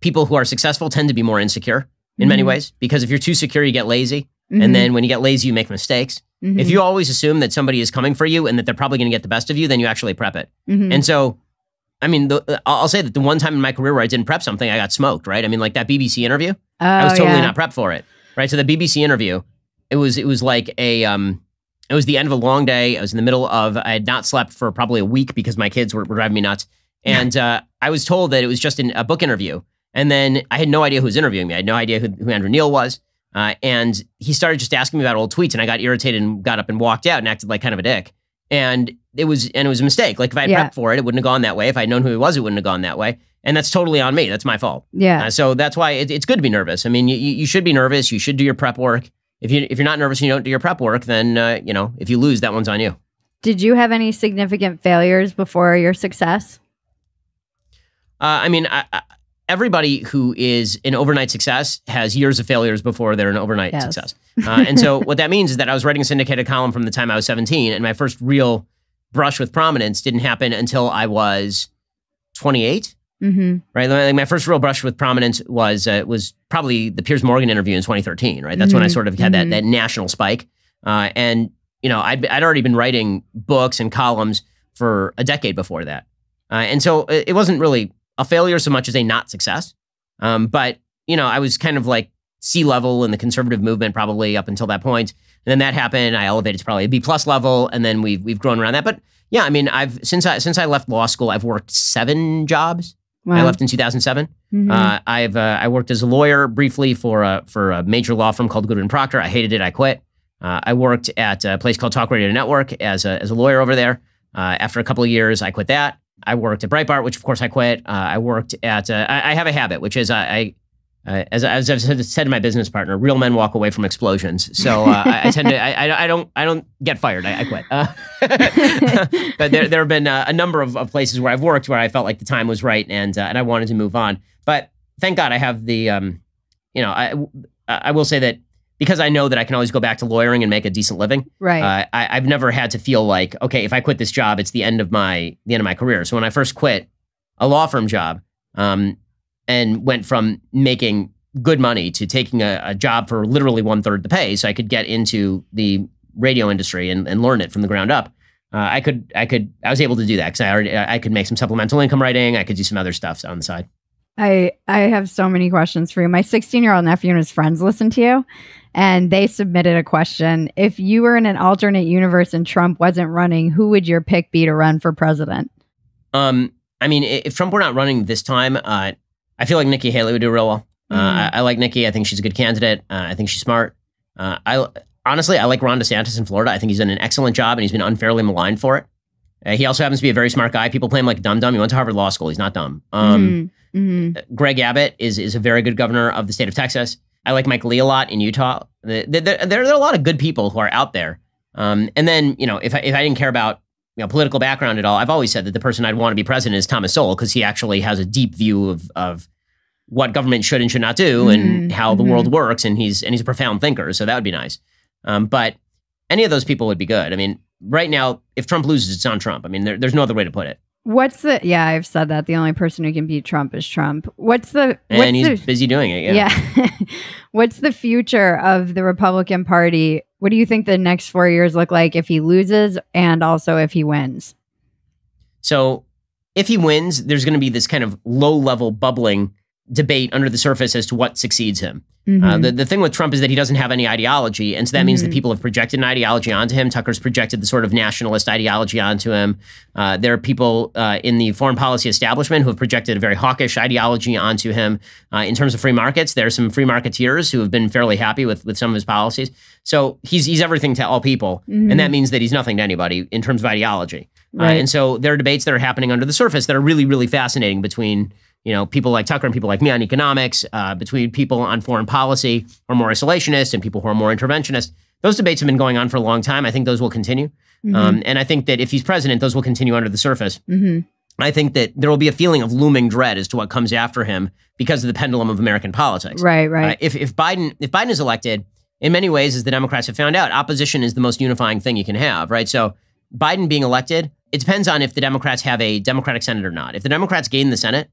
people who are successful tend to be more insecure in mm-hmm. many ways because if you're too secure, you get lazy, mm-hmm. and then when you get lazy, you make mistakes. Mm-hmm. If you always assume that somebody is coming for you and that they're probably going to get the best of you, then you actually prep it. Mm-hmm. And so, I mean, the, uh, I'll say that the one time in my career where I didn't prep something, I got smoked. Right. I mean, like that BBC interview, oh, I was oh, totally yeah. not prepped for it. Right. So the BBC interview, it was it was like a um it was the end of a long day. I was in the middle of, I had not slept for probably a week because my kids were, were driving me nuts. And uh, I was told that it was just an, a book interview. And then I had no idea who was interviewing me. I had no idea who, who Andrew Neil was. Uh, and he started just asking me about old tweets, and I got irritated and got up and walked out and acted like kind of a dick. And it was and it was a mistake. Like if I had yeah. prepped for it, it wouldn't have gone that way. If I'd known who he was, it wouldn't have gone that way. And that's totally on me. That's my fault. Yeah. Uh, so that's why it, it's good to be nervous. I mean, you, you should be nervous. You should do your prep work if you if you're not nervous and you don't do your prep work, then uh, you know if you lose, that one's on you. Did you have any significant failures before your success? Uh, I mean, I, I, everybody who is an overnight success has years of failures before they're an overnight yes. success. Uh, and so what that means is that I was writing a syndicated column from the time I was 17, and my first real brush with prominence didn't happen until I was 28. Mm-hmm. Right, like my first real brush with prominence was uh, was probably the Piers Morgan interview in 2013. Right, that's mm-hmm. when I mm-hmm. sort of had that mm-hmm. that national spike, uh, and you know I'd I'd already been writing books and columns for a decade before that, uh, and so uh, it wasn't really a failure so much as a not success. Um, but you know I was kind of like sea level in the conservative movement probably up until that point, point. and then that happened. I elevated to probably a B plus level, and then we've we've grown around that. But yeah, I mean I've since I since I left law school I've worked seven jobs. Wow. I left in 2007. Mm-hmm. Uh, I've uh, I worked as a lawyer briefly for a for a major law firm called Goodwin Proctor. I hated it. I quit. Uh, I worked at a place called Talk Radio Network as a as a lawyer over there. Uh, after a couple of years, I quit that. I worked at Breitbart, which of course I quit. Uh, I worked at uh, I, I, have a habit, which is I, I uh, as, as, I've said to my business partner, real men walk away from explosions. So uh, I, I, tend to I, I, don't I don't get fired. I, I quit. Uh, but there, there have been uh, a number of, of, places where I've worked where I felt like the time was right and uh, and I wanted to move on. But thank God I have the um, you know I I will say that because I know that I can always go back to lawyering and make a decent living. Right. Uh, I, I've never had to feel like okay if I quit this job it's the end of my the end of my career. So when I first quit a law firm job. Um, and went from making good money to taking a, a job for literally one third the pay, so I could get into the radio industry and, and learn it from the ground up. Uh, I could, I could, I was able to do that because I already, I could make some supplemental income writing. I could do some other stuff on the side. I, I have so many questions for you. My 16 year old nephew and his friends listen to you, and they submitted a question. If you were in an alternate universe and Trump wasn't running, who would your pick be to run for president? Um, I mean, if Trump were not running this time, uh, I feel like Nikki Haley would do real well. Mm. Uh, mm-hmm. I, I, like Nikki. I think she's a good candidate. Uh, I think she's smart. Uh, I honestly, I like Ron DeSantis in Florida. I think he's done an excellent job, and he's been unfairly maligned for it. Uh, he also happens to be a very smart guy. People play him like dumb dumb. He went to Harvard Law School. He's not dumb. Um, mm-hmm. Mm-hmm. Uh, Greg Abbott is is a very good governor of the state of Texas. I like Mike Lee a lot in Utah. There, there, there are a lot of good people who are out there. Um, and then you know, if I, if I didn't care about you know political background at all, I've always said that the person I'd want to be president is Thomas Sowell because he actually has a deep view of of what government should and should not do mm-hmm. and how the mm-hmm. world works, and he's and he's a profound thinker, so that would be nice. Um, but any of those people would be good. I mean, right now, if Trump loses, it's on Trump. I mean, there, there's no other way to put it. What's the? Yeah, I've said that. The only person who can beat Trump is Trump. What's the? What's and he's the, busy doing it. Yeah. yeah. what's the future of the Republican Party what do you think the next four years look like if he loses and also if he wins? So, if he wins, there's going to be this kind of low level bubbling debate under the surface as to what succeeds him. Uh, mm-hmm. Uh, the, the thing with Trump is that he doesn't have any ideology. And so that mm-hmm. means that people have projected an ideology onto him. Tucker's projected the sort of nationalist ideology onto him. Uh, there are people uh, in the foreign policy establishment who have projected a very hawkish ideology onto him. Uh, in terms of free markets, there are some free marketeers who have been fairly happy with, with some of his policies. So he's, he's everything to all people. Mm-hmm. And that mm-hmm. means that he's nothing to anybody in terms of ideology. Uh, right. and so there are debates that are happening under the surface that are really, really fascinating between you know, people like Tucker and people like me on economics, uh, between people on foreign policy who are more isolationist and people who are more interventionist. Those debates have been going on for a long time. I think those will continue. Mm-hmm. Um, and I think that if he's president, those will continue under the surface. Mm-hmm. I think that there will be a feeling of looming dread as to what comes after him because of the pendulum of American politics. Right, right. Uh, if, if Biden if Biden is elected, in many ways, as the Democrats have found out, opposition is the most unifying thing you can have, right? So Biden being elected, it depends on if the Democrats have a Democratic Senate or not. If the Democrats gain the Senate,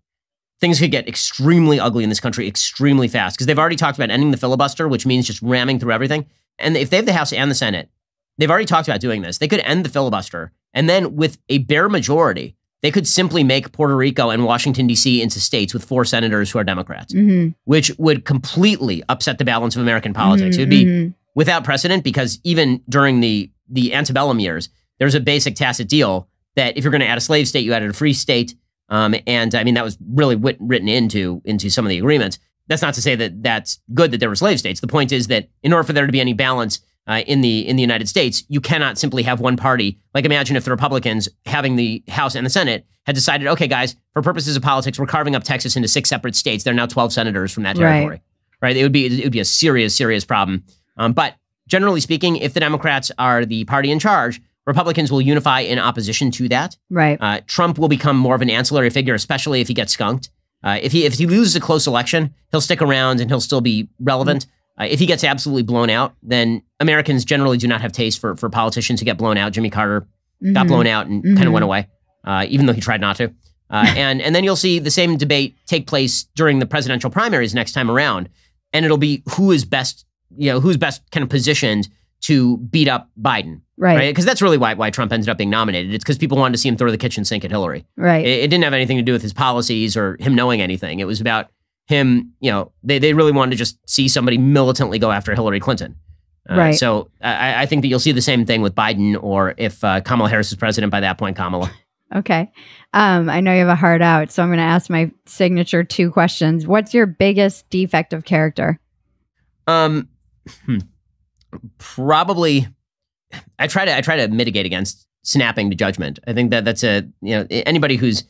things could get extremely ugly in this country extremely fast because they've already talked about ending the filibuster, which means just ramming through everything. And if they have the House and the Senate, they've already talked about doing this. They could end the filibuster. And then with a bare majority, they could simply make Puerto Rico and Washington, D.C. into states with four senators who are Democrats, mm-hmm. which would completely upset the balance of American politics. Mm-hmm, it would be mm-hmm. without precedent because even during the, the antebellum years, there was a basic tacit deal that if you're going to add a slave state, you added a free state um, and I mean, that was really wit- written into into some of the agreements. That's not to say that that's good that there were slave states. The point is that in order for there to be any balance uh, in the in the United States, you cannot simply have one party. Like imagine if the Republicans having the House and the Senate had decided, okay, guys, for purposes of politics, we're carving up Texas into six separate states. There are now twelve senators from that territory. Right. right? It would be it would be a serious serious problem. Um, but generally speaking, if the Democrats are the party in charge, Republicans will unify in opposition to that. Right. Uh, Trump will become more of an ancillary figure, especially if he gets skunked. Uh, if he if he loses a close election, he'll stick around and he'll still be relevant. Mm-hmm. Uh, if he gets absolutely blown out, then Americans generally do not have taste for for politicians who get blown out. Jimmy Carter mm-hmm. got blown out and mm-hmm. kind of went away, uh, even though he tried not to. Uh, and and then you'll see the same debate take place during the presidential primaries next time around, and it'll be who is best, you know, who's best kind of positioned to beat up Biden. Right. Because right? that's really why, why Trump ended up being nominated. It's because people wanted to see him throw the kitchen sink at Hillary. Right. It, it, didn't have anything to do with his policies or him knowing anything. It was about him, you know, they, they really wanted to just see somebody militantly go after Hillary Clinton. Uh, right. So I, I, think that you'll see the same thing with Biden or if uh, Kamala Harris is president by that point, Kamala. Okay. Um, I know you have a hard out, so I'm going to ask my signature two questions. What's your biggest defect of character? Um, hmm probably I try to I try to mitigate against snapping to judgment. I think that that's a you know anybody who's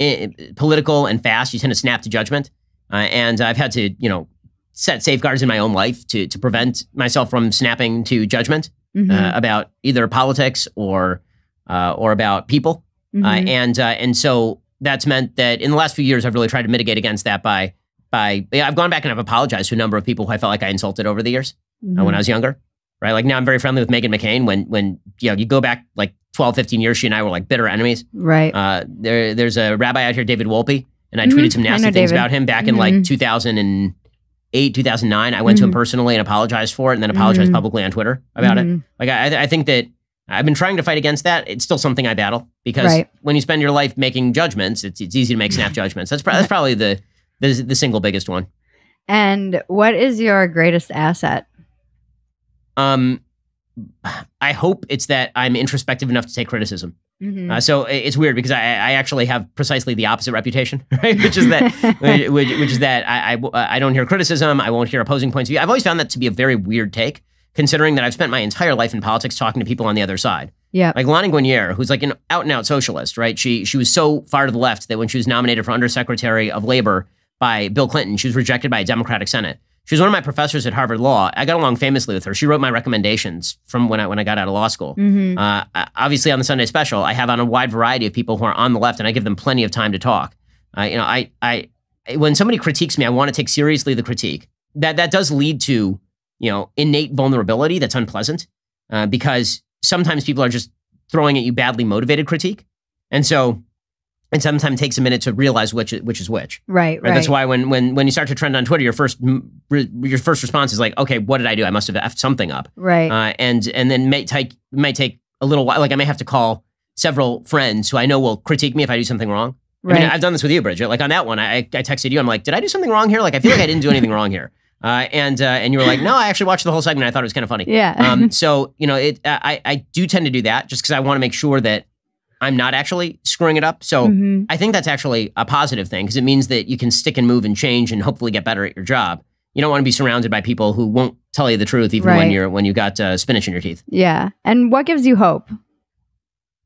eh, political and fast, you tend to snap to judgment. Uh, and I've had to you know set safeguards in my own life to to prevent myself from snapping to judgment mm-hmm. uh, about either politics or uh, or about people. Uh, mm-hmm. and uh, and so that's meant that in the last few years, I've really tried to mitigate against that by by I've gone back and I've apologized to a number of people who I felt like I insulted over the years uh, mm-hmm. when I was younger right? Like now I'm very friendly with Megan McCain. When when you know you go back like 12, 15 years, she and I were like bitter enemies. Right. Uh, there there's a rabbi out here, David Wolpe, and I mm-hmm. tweeted some nasty things David. about him back in mm-hmm. like 2008, 2009. I went mm-hmm. to him mm-hmm. personally and apologized for it, and then apologized mm-hmm. publicly on Twitter about it. Mm-hmm. Like I I think that. I've been trying to fight against that. It's still something I battle because right. when you spend your life making judgments, it's, it's easy to make snap judgments. That's, that's probably the, the the single biggest one. And what is your greatest asset? um, I hope it's that I'm introspective enough to take criticism. Mm-hmm. Uh, so it's weird because I, I, actually have precisely the opposite reputation, right? Which is that, which, which, is that I, I, I don't hear criticism. I won't hear opposing points of view. I've always found that to be a very weird take, considering that I've spent my entire life in politics talking to people on the other side. Yeah, like Lonnie Guinier, who's like an out and out socialist, right? She she was so far to the left that when she was nominated for Undersecretary of Labor by Bill Clinton, she was rejected by a Democratic Senate. She was one of my professors at Harvard Law. I got along famously with her. She wrote my recommendations from when I when I got out of law school. Mm-hmm. Uh, obviously, on the Sunday special, I have on a wide variety of people who are on the left, and I give them plenty of time to talk. Uh, you know, I I when somebody critiques me, I want to take seriously the critique. That that does lead to you know innate vulnerability that's unpleasant uh, because sometimes people are just throwing at you badly motivated critique, and so and sometimes takes a minute to realize which which is which. Right, right. right. That's why when when when you start to trend on Twitter, your first your first response is like, okay, what did I do? I must have effed something up. Right. Uh, and and then may take may take a little while. Like I may have to call several friends who I know will critique me if I do something wrong. Right. I mean, I've done this with you, Bridget. Like on that one, I I texted you. I'm like, did I do something wrong here? Like I feel like I didn't do anything wrong here. Uh, and uh, and you were like, no, I actually watched the whole segment. I thought it was kind of funny. Yeah. um, so you know, it I I do tend to do that just because I want to make sure that I'm not actually screwing it up. So mm-hmm. I think that's actually a positive thing because it means that you can stick and move and change and hopefully get better at your job. You don't want to be surrounded by people who won't tell you the truth even right. when you're when you got uh, spinach in your teeth. Yeah. And what gives you hope?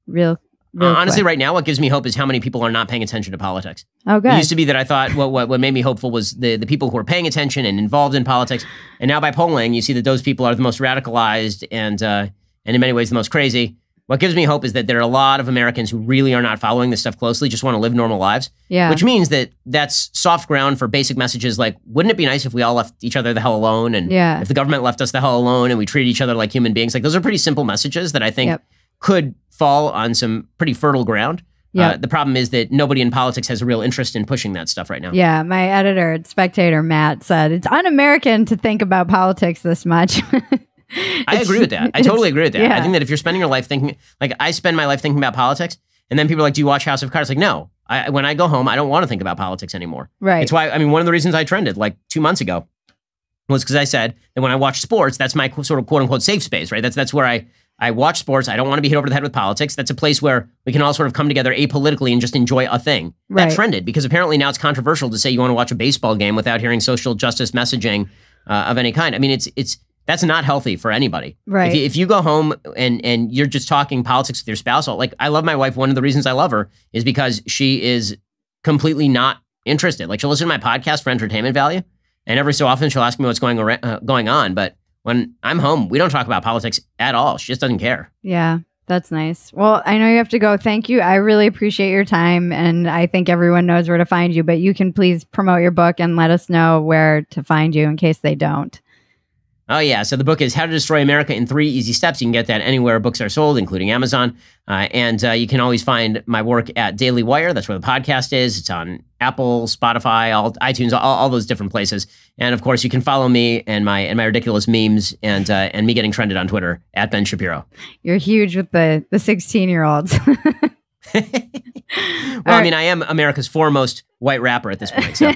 Real uh, honestly, right now, what gives me hope is how many people are not paying attention to politics. Oh, good. It used to be that I thought well, what what made me hopeful was the the people who are paying attention and involved in politics. And now, by polling, you see that those people are the most radicalized and uh, and in many ways the most crazy. What gives me hope is that there are a lot of Americans who really are not following this stuff closely, just want to live normal lives. Yeah. Which means that that's soft ground for basic messages like, wouldn't it be nice if we all left each other the hell alone? And yeah. if the government left us the hell alone and we treated each other like human beings? Like, those are pretty simple messages that I think yep. could fall on some pretty fertile ground. Yeah, Uh, the problem is that nobody in politics has a real interest in pushing that stuff right now. Yeah, my editor at Spectator, Matt, said it's un American to think about politics this much. I agree with that. I totally agree with that. Yeah. I think that if you're spending your life thinking, like I spend my life thinking about politics, and then people are like, "Do you watch House of Cards?" Like, no. I, when I go home, I don't want to think about politics anymore. Right. It's why I mean, one of the reasons I trended like two months ago was because I said that when I watch sports, that's my sort of quote unquote safe space, right? That's that's where I I watch sports. I don't want to be hit over the head with politics. That's a place where we can all sort of come together apolitically and just enjoy a thing. Right. That trended because apparently now it's controversial to say you want to watch a baseball game without hearing social justice messaging uh, of any kind. I mean, it's it's that's not healthy for anybody. Right. If you, if you, go home and and you're just talking politics with your spouse, like I love my wife. One of the reasons I love her is because she is completely not interested. Like she'll listen to my podcast for entertainment value, and every so often she'll ask me what's going around, uh, going on. But when I'm home, we don't talk about politics at all. She just doesn't care. Yeah. That's nice. Well, I know you have to go. Thank you. I really appreciate your time. And I think everyone knows where to find you, but you can please promote your book and let us know where to find you in case they don't. Oh, yeah. So the book is How to Destroy America in Three Easy Steps. You can get that anywhere books are sold, including Amazon. Uh, and uh, you can always find my work at Daily Wire. That's where the podcast is. It's on Apple, Spotify, all iTunes, all, all those different places. And of course, you can follow me and my and my ridiculous memes and uh, and me getting trended on Twitter at Ben Shapiro. You're huge with the the 16 year olds. well, right. I mean, I am America's foremost white rapper at this point. So.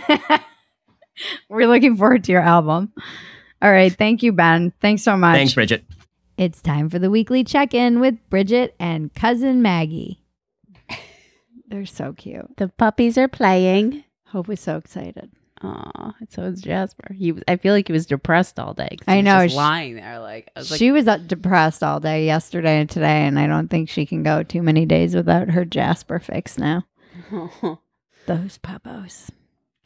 We're looking forward to your album. All right. Thank you, Ben. Thanks so much. Thanks, Bridget. It's time for the weekly check in with Bridget and cousin Maggie. They're so cute. The puppies are playing. Hope is so excited. Oh, so is Jasper. He was, I feel like he was depressed all day. I know. She, lying there, like I was like, she was uh, depressed all day yesterday and today, and I don't think she can go too many days without her Jasper fix now. Those puppos.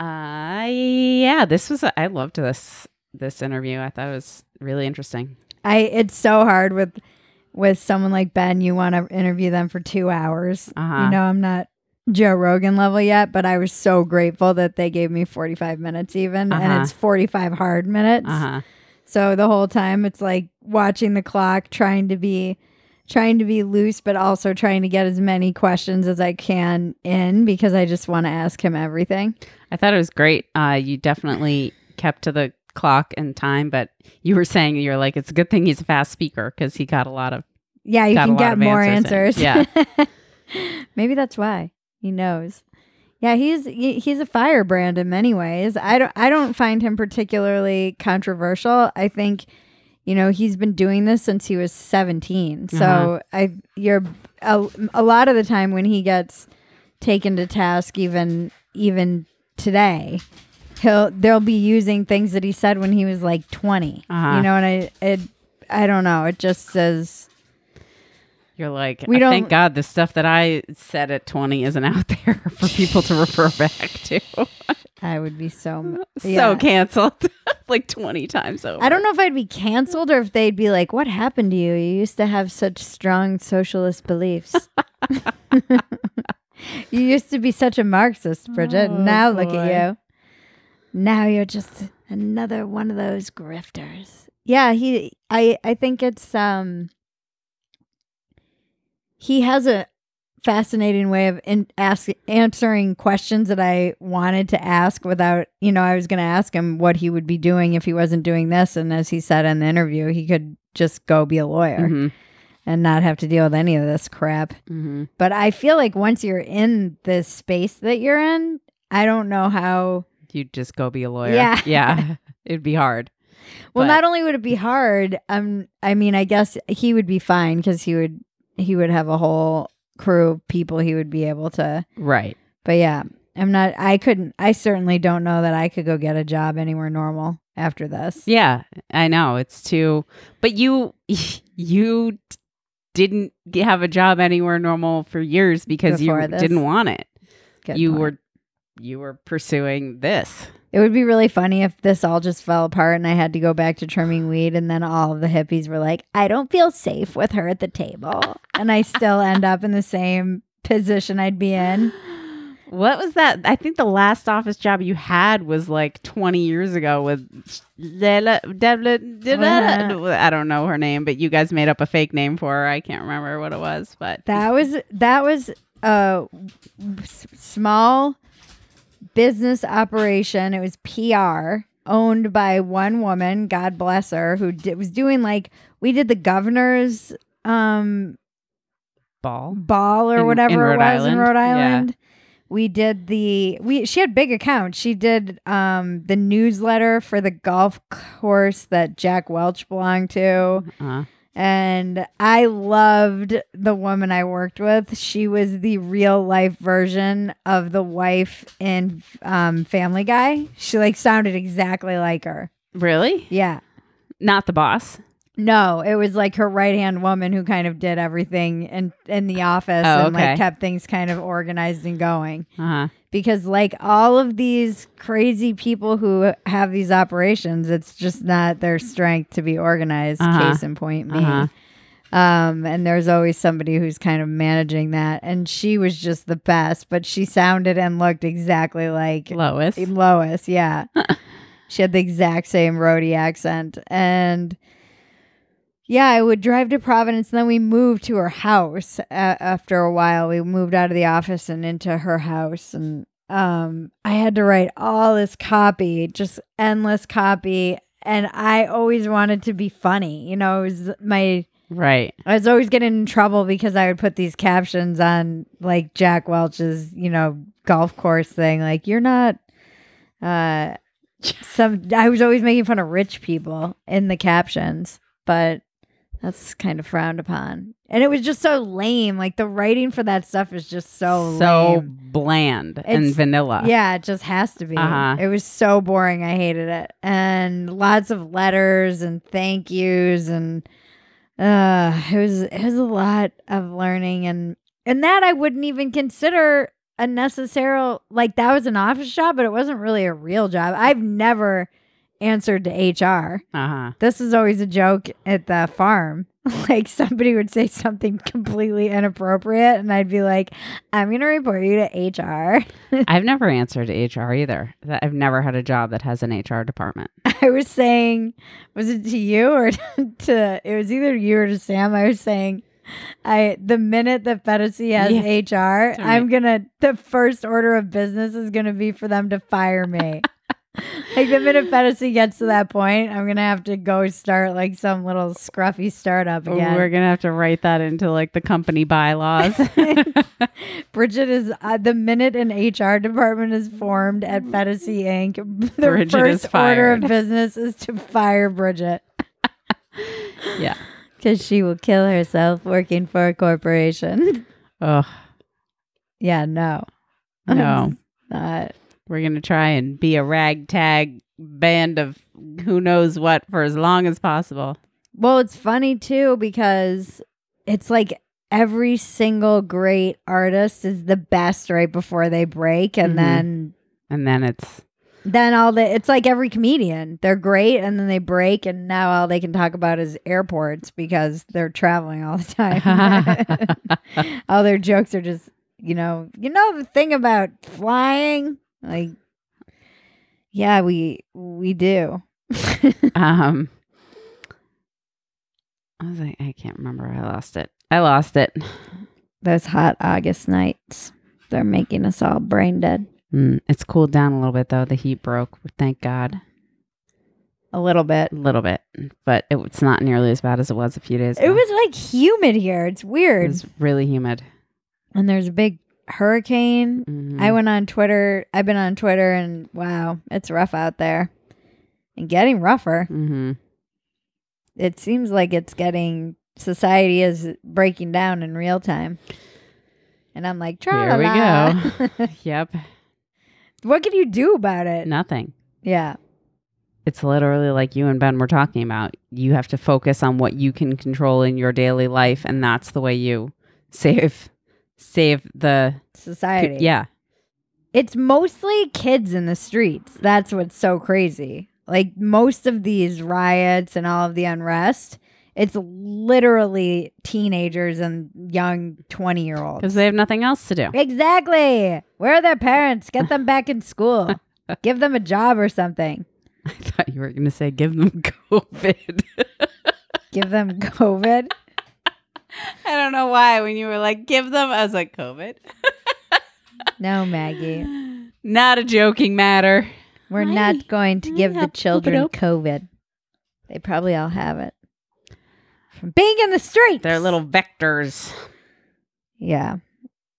Uh, yeah, this was. A, I loved this this interview. I thought it was really interesting. I it's so hard with with someone like Ben. You want to interview them for two hours. Uh-huh. You know, I'm not Joe Rogan level yet, but I was so grateful that they gave me 45 minutes even, uh-huh. and it's uh-huh. 45 hard minutes. Uh-huh. So the whole time it's like watching the clock, trying to be trying to be loose but also trying to get as many questions as I can in because I just want to ask him everything. I thought it was great. Uh, you definitely kept to the clock and time, but you were saying you're like, it's a good thing he's a fast speaker because he got a lot of. Yeah, you can get more answers. answers. Yeah. Maybe that's why he knows. Yeah, he's he's a firebrand in many ways. I don't I don't find him particularly controversial. I think you know, he's been doing this since he was 17. So uh-huh. I you're a, a lot of the time when he gets taken to task even even today, he'll they'll be using things that he said when he was like 20 uh-huh. you know and i it i don't know it just says you're like we don't, thank god the stuff that i said at 20 isn't out there for people to refer back to i would be so yeah. so canceled like 20 times over i don't know if i'd be canceled or if they'd be like what happened to you you used to have such strong socialist beliefs you used to be such a marxist bridget oh, now boy. look at you now you're just another one of those grifters. Yeah, he I I think it's um he has a fascinating way of in, ask, answering questions that I wanted to ask without, you know, I was going to ask him what he would be doing if he wasn't doing this and as he said in the interview, he could just go be a lawyer. Mm-hmm. And not have to deal with any of this crap. Mm-hmm. But I feel like once you're in this space that you're in, I don't know how you'd just go be a lawyer. Yeah. Yeah. It'd be hard. Well, but. not only would it be hard, um, I mean, I guess he would be fine because he would he would have a whole crew of people he would be able to right. But yeah, I'm not. I couldn't. I certainly don't know that I could go get a job anywhere normal after this. Yeah, I know it's too. But you you didn't have a job anywhere normal for years because Before you this. didn't want it. Good you point. were you were pursuing this. It would be really funny if this all just fell apart and I had to go back to trimming weed and then all of the hippies were like, I don't feel safe with her at the table. and I still end up in the same position I'd be in. What was that? I think the last office job you had was like 20 years ago with uh-huh. I don't know her name, but you guys made up a fake name for her. I can't remember what it was, but that was that was a uh, small business operation. It was PR owned by one woman, God bless her, who did, was doing like we did the governor's um ball ball or in, whatever in it was Island. in Rhode Island. Yeah. We did the we she had big accounts. She did um the newsletter for the golf course that Jack Welch belonged to. Uh-huh and I loved the woman I worked with. She was the real life version of the wife in um, Family Guy. She like sounded exactly like her. Really? Yeah. Not the boss. No, it was like her right hand woman who kind of did everything in in the office oh, and like kept things kind of organized and going. Uh-huh. Because like all of these crazy people who have these operations, it's just not their strength to be organized. Uh-huh. Case in point, me. Uh-huh. Um, and there's always somebody who's kind of managing that. And she was just the best, but she sounded and looked exactly like Lois. Lois, yeah. she had the exact same roadie accent and yeah, I would drive to Providence, and then we moved to her house. after a while, we moved out of the office and into her house, and um, I had to write all this copy, just endless copy, and I always wanted to be funny. You know, it was my right. I was always getting in trouble because I would put these captions on like Jack Welch's, you know, golf course thing, like "You're not." Uh, some I was always making fun of rich people in the captions, but that's kind of frowned upon. And it was just so lame. Like the writing for that stuff is just so so lame. bland it's, and vanilla. Yeah, it just has to be. Uh-huh. It was so boring. I hated it. And lots of letters and thank yous and uh it was it was a lot of learning and and that I wouldn't even consider a necessary like that was an office job, but it wasn't really a real job. I've never answered to HR. Uh-huh. This is always a joke at the farm. like somebody would say something completely inappropriate, and I'd be like, "I'm going to report you to HR." I've never answered to HR either. I've never had a job that has an HR department. I was saying, was it to you or to? It was either you or to Sam. I was saying. I the minute that Fetisi has yeah. HR, I'm gonna the first order of business is gonna be for them to fire me like the minute fantasy gets to that point, I'm gonna have to go start like some little scruffy startup again. we're gonna have to write that into like the company bylaws. Bridget is uh, the minute an HR department is formed at Fantasy Inc. The Bridget first order of business is to fire Bridget. yeah, because she will kill herself working for a corporation. Ugh. Yeah. No. No. not we're going to try and be a ragtag band of who knows what for as long as possible. Well, it's funny too because it's like every single great artist is the best right before they break and mm-hmm. then and then it's then all the it's like every comedian they're great and then they break and now all they can talk about is airports because they're traveling all the time all their jokes are just you know you know the thing about flying like, yeah, we we do. um, I was like, I can't remember. I lost it. I lost it. Those hot August nights, they're making us all brain dead. Mm, it's cooled down a little bit though. The heat broke. Thank God. A little bit. A little bit. But it, it's not nearly as bad as it was a few days ago. It was like humid here. It's weird. It's really humid. And there's a big hurricane. Mm-hmm. I went on Twitter. I've been on Twitter, and wow, it's rough out there, and getting rougher. Mm-hmm. It seems like it's getting society is breaking down in real time, and I'm like, here we go. yep. What can you do about it? Nothing. Yeah. It's literally like you and Ben were talking about. You have to focus on what you can control in your daily life, and that's the way you save save the society. Yeah. It's mostly kids in the streets. That's what's so crazy. Like most of these riots and all of the unrest, it's literally teenagers and young 20 year olds. Because they have nothing else to do. Exactly. Where are their parents? Get them back in school. give them a job or something. I thought you were going to say, give them COVID. give them COVID. I don't know why when you were like, give them, I was like, COVID. no, Maggie. Not a joking matter. We're I, not going to give the children COVID. They probably all have it from being in the streets. They're little vectors. Yeah.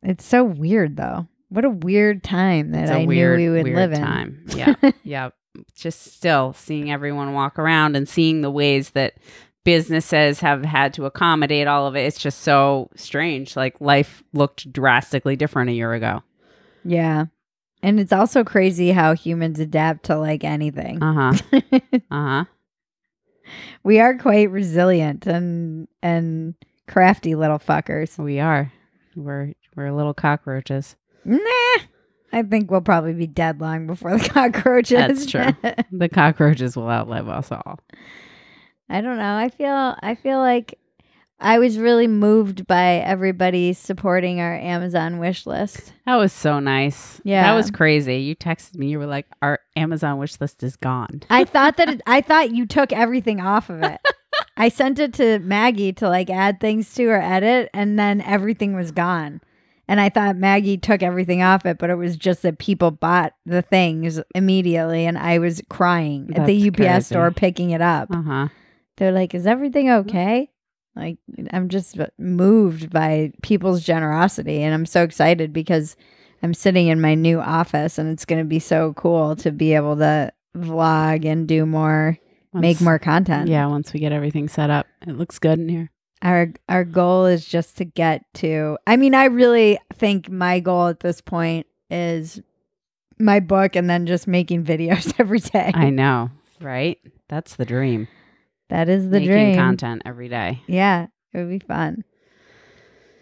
It's so weird, though. What a weird time that I weird, knew we would live time. in. Yeah. yeah. Just still seeing everyone walk around and seeing the ways that businesses have had to accommodate all of it. It's just so strange. Like life looked drastically different a year ago. Yeah. And it's also crazy how humans adapt to like anything. Uh huh. uh huh. We are quite resilient and and crafty little fuckers. We are. We're we're little cockroaches. Nah. I think we'll probably be dead long before the cockroaches. That's true. the cockroaches will outlive us all. I don't know. I feel I feel like I was really moved by everybody supporting our Amazon wish list. That was so nice. Yeah. That was crazy. You texted me, you were like, Our Amazon wish list is gone. I thought that it, I thought you took everything off of it. I sent it to Maggie to like add things to or edit, and then everything was gone. And I thought Maggie took everything off it, but it was just that people bought the things immediately, and I was crying That's at the UPS crazy. store picking it up. Uh huh. They're like, is everything mm-hmm. okay? Like, I'm just moved by people's generosity. And I'm so excited because I'm sitting in my new office and it's going to be so cool to be able to vlog and do more, once, make more content. Yeah. Once we get everything set up, it looks good in here. Our, our goal is just to get to, I mean, I really think my goal at this point is my book and then just making videos every day. I know, right? That's the dream. That is the Making dream. Content every day. Yeah, it would be fun.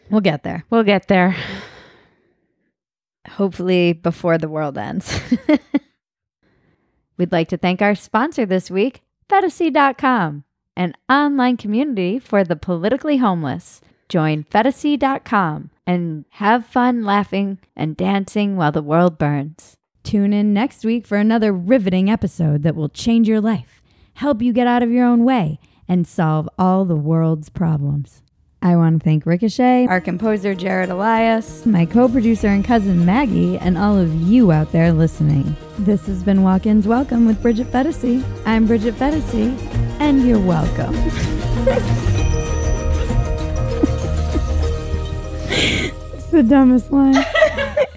We'll get there. We'll get there. Hopefully before the world ends. We'd like to thank our sponsor this week, Fetacy.com, an online community for the politically homeless. Join Fetacy.com and have fun laughing and dancing while the world burns. Tune in next week for another riveting episode that will change your life help you get out of your own way, and solve all the world's problems. I want to thank Ricochet, our composer Jared Elias, my co producer and cousin Maggie, and all of you out there listening. This has been Walk In's Welcome with Bridget Fetisi. I'm Bridget Fetisi, and you're welcome. it's the dumbest line.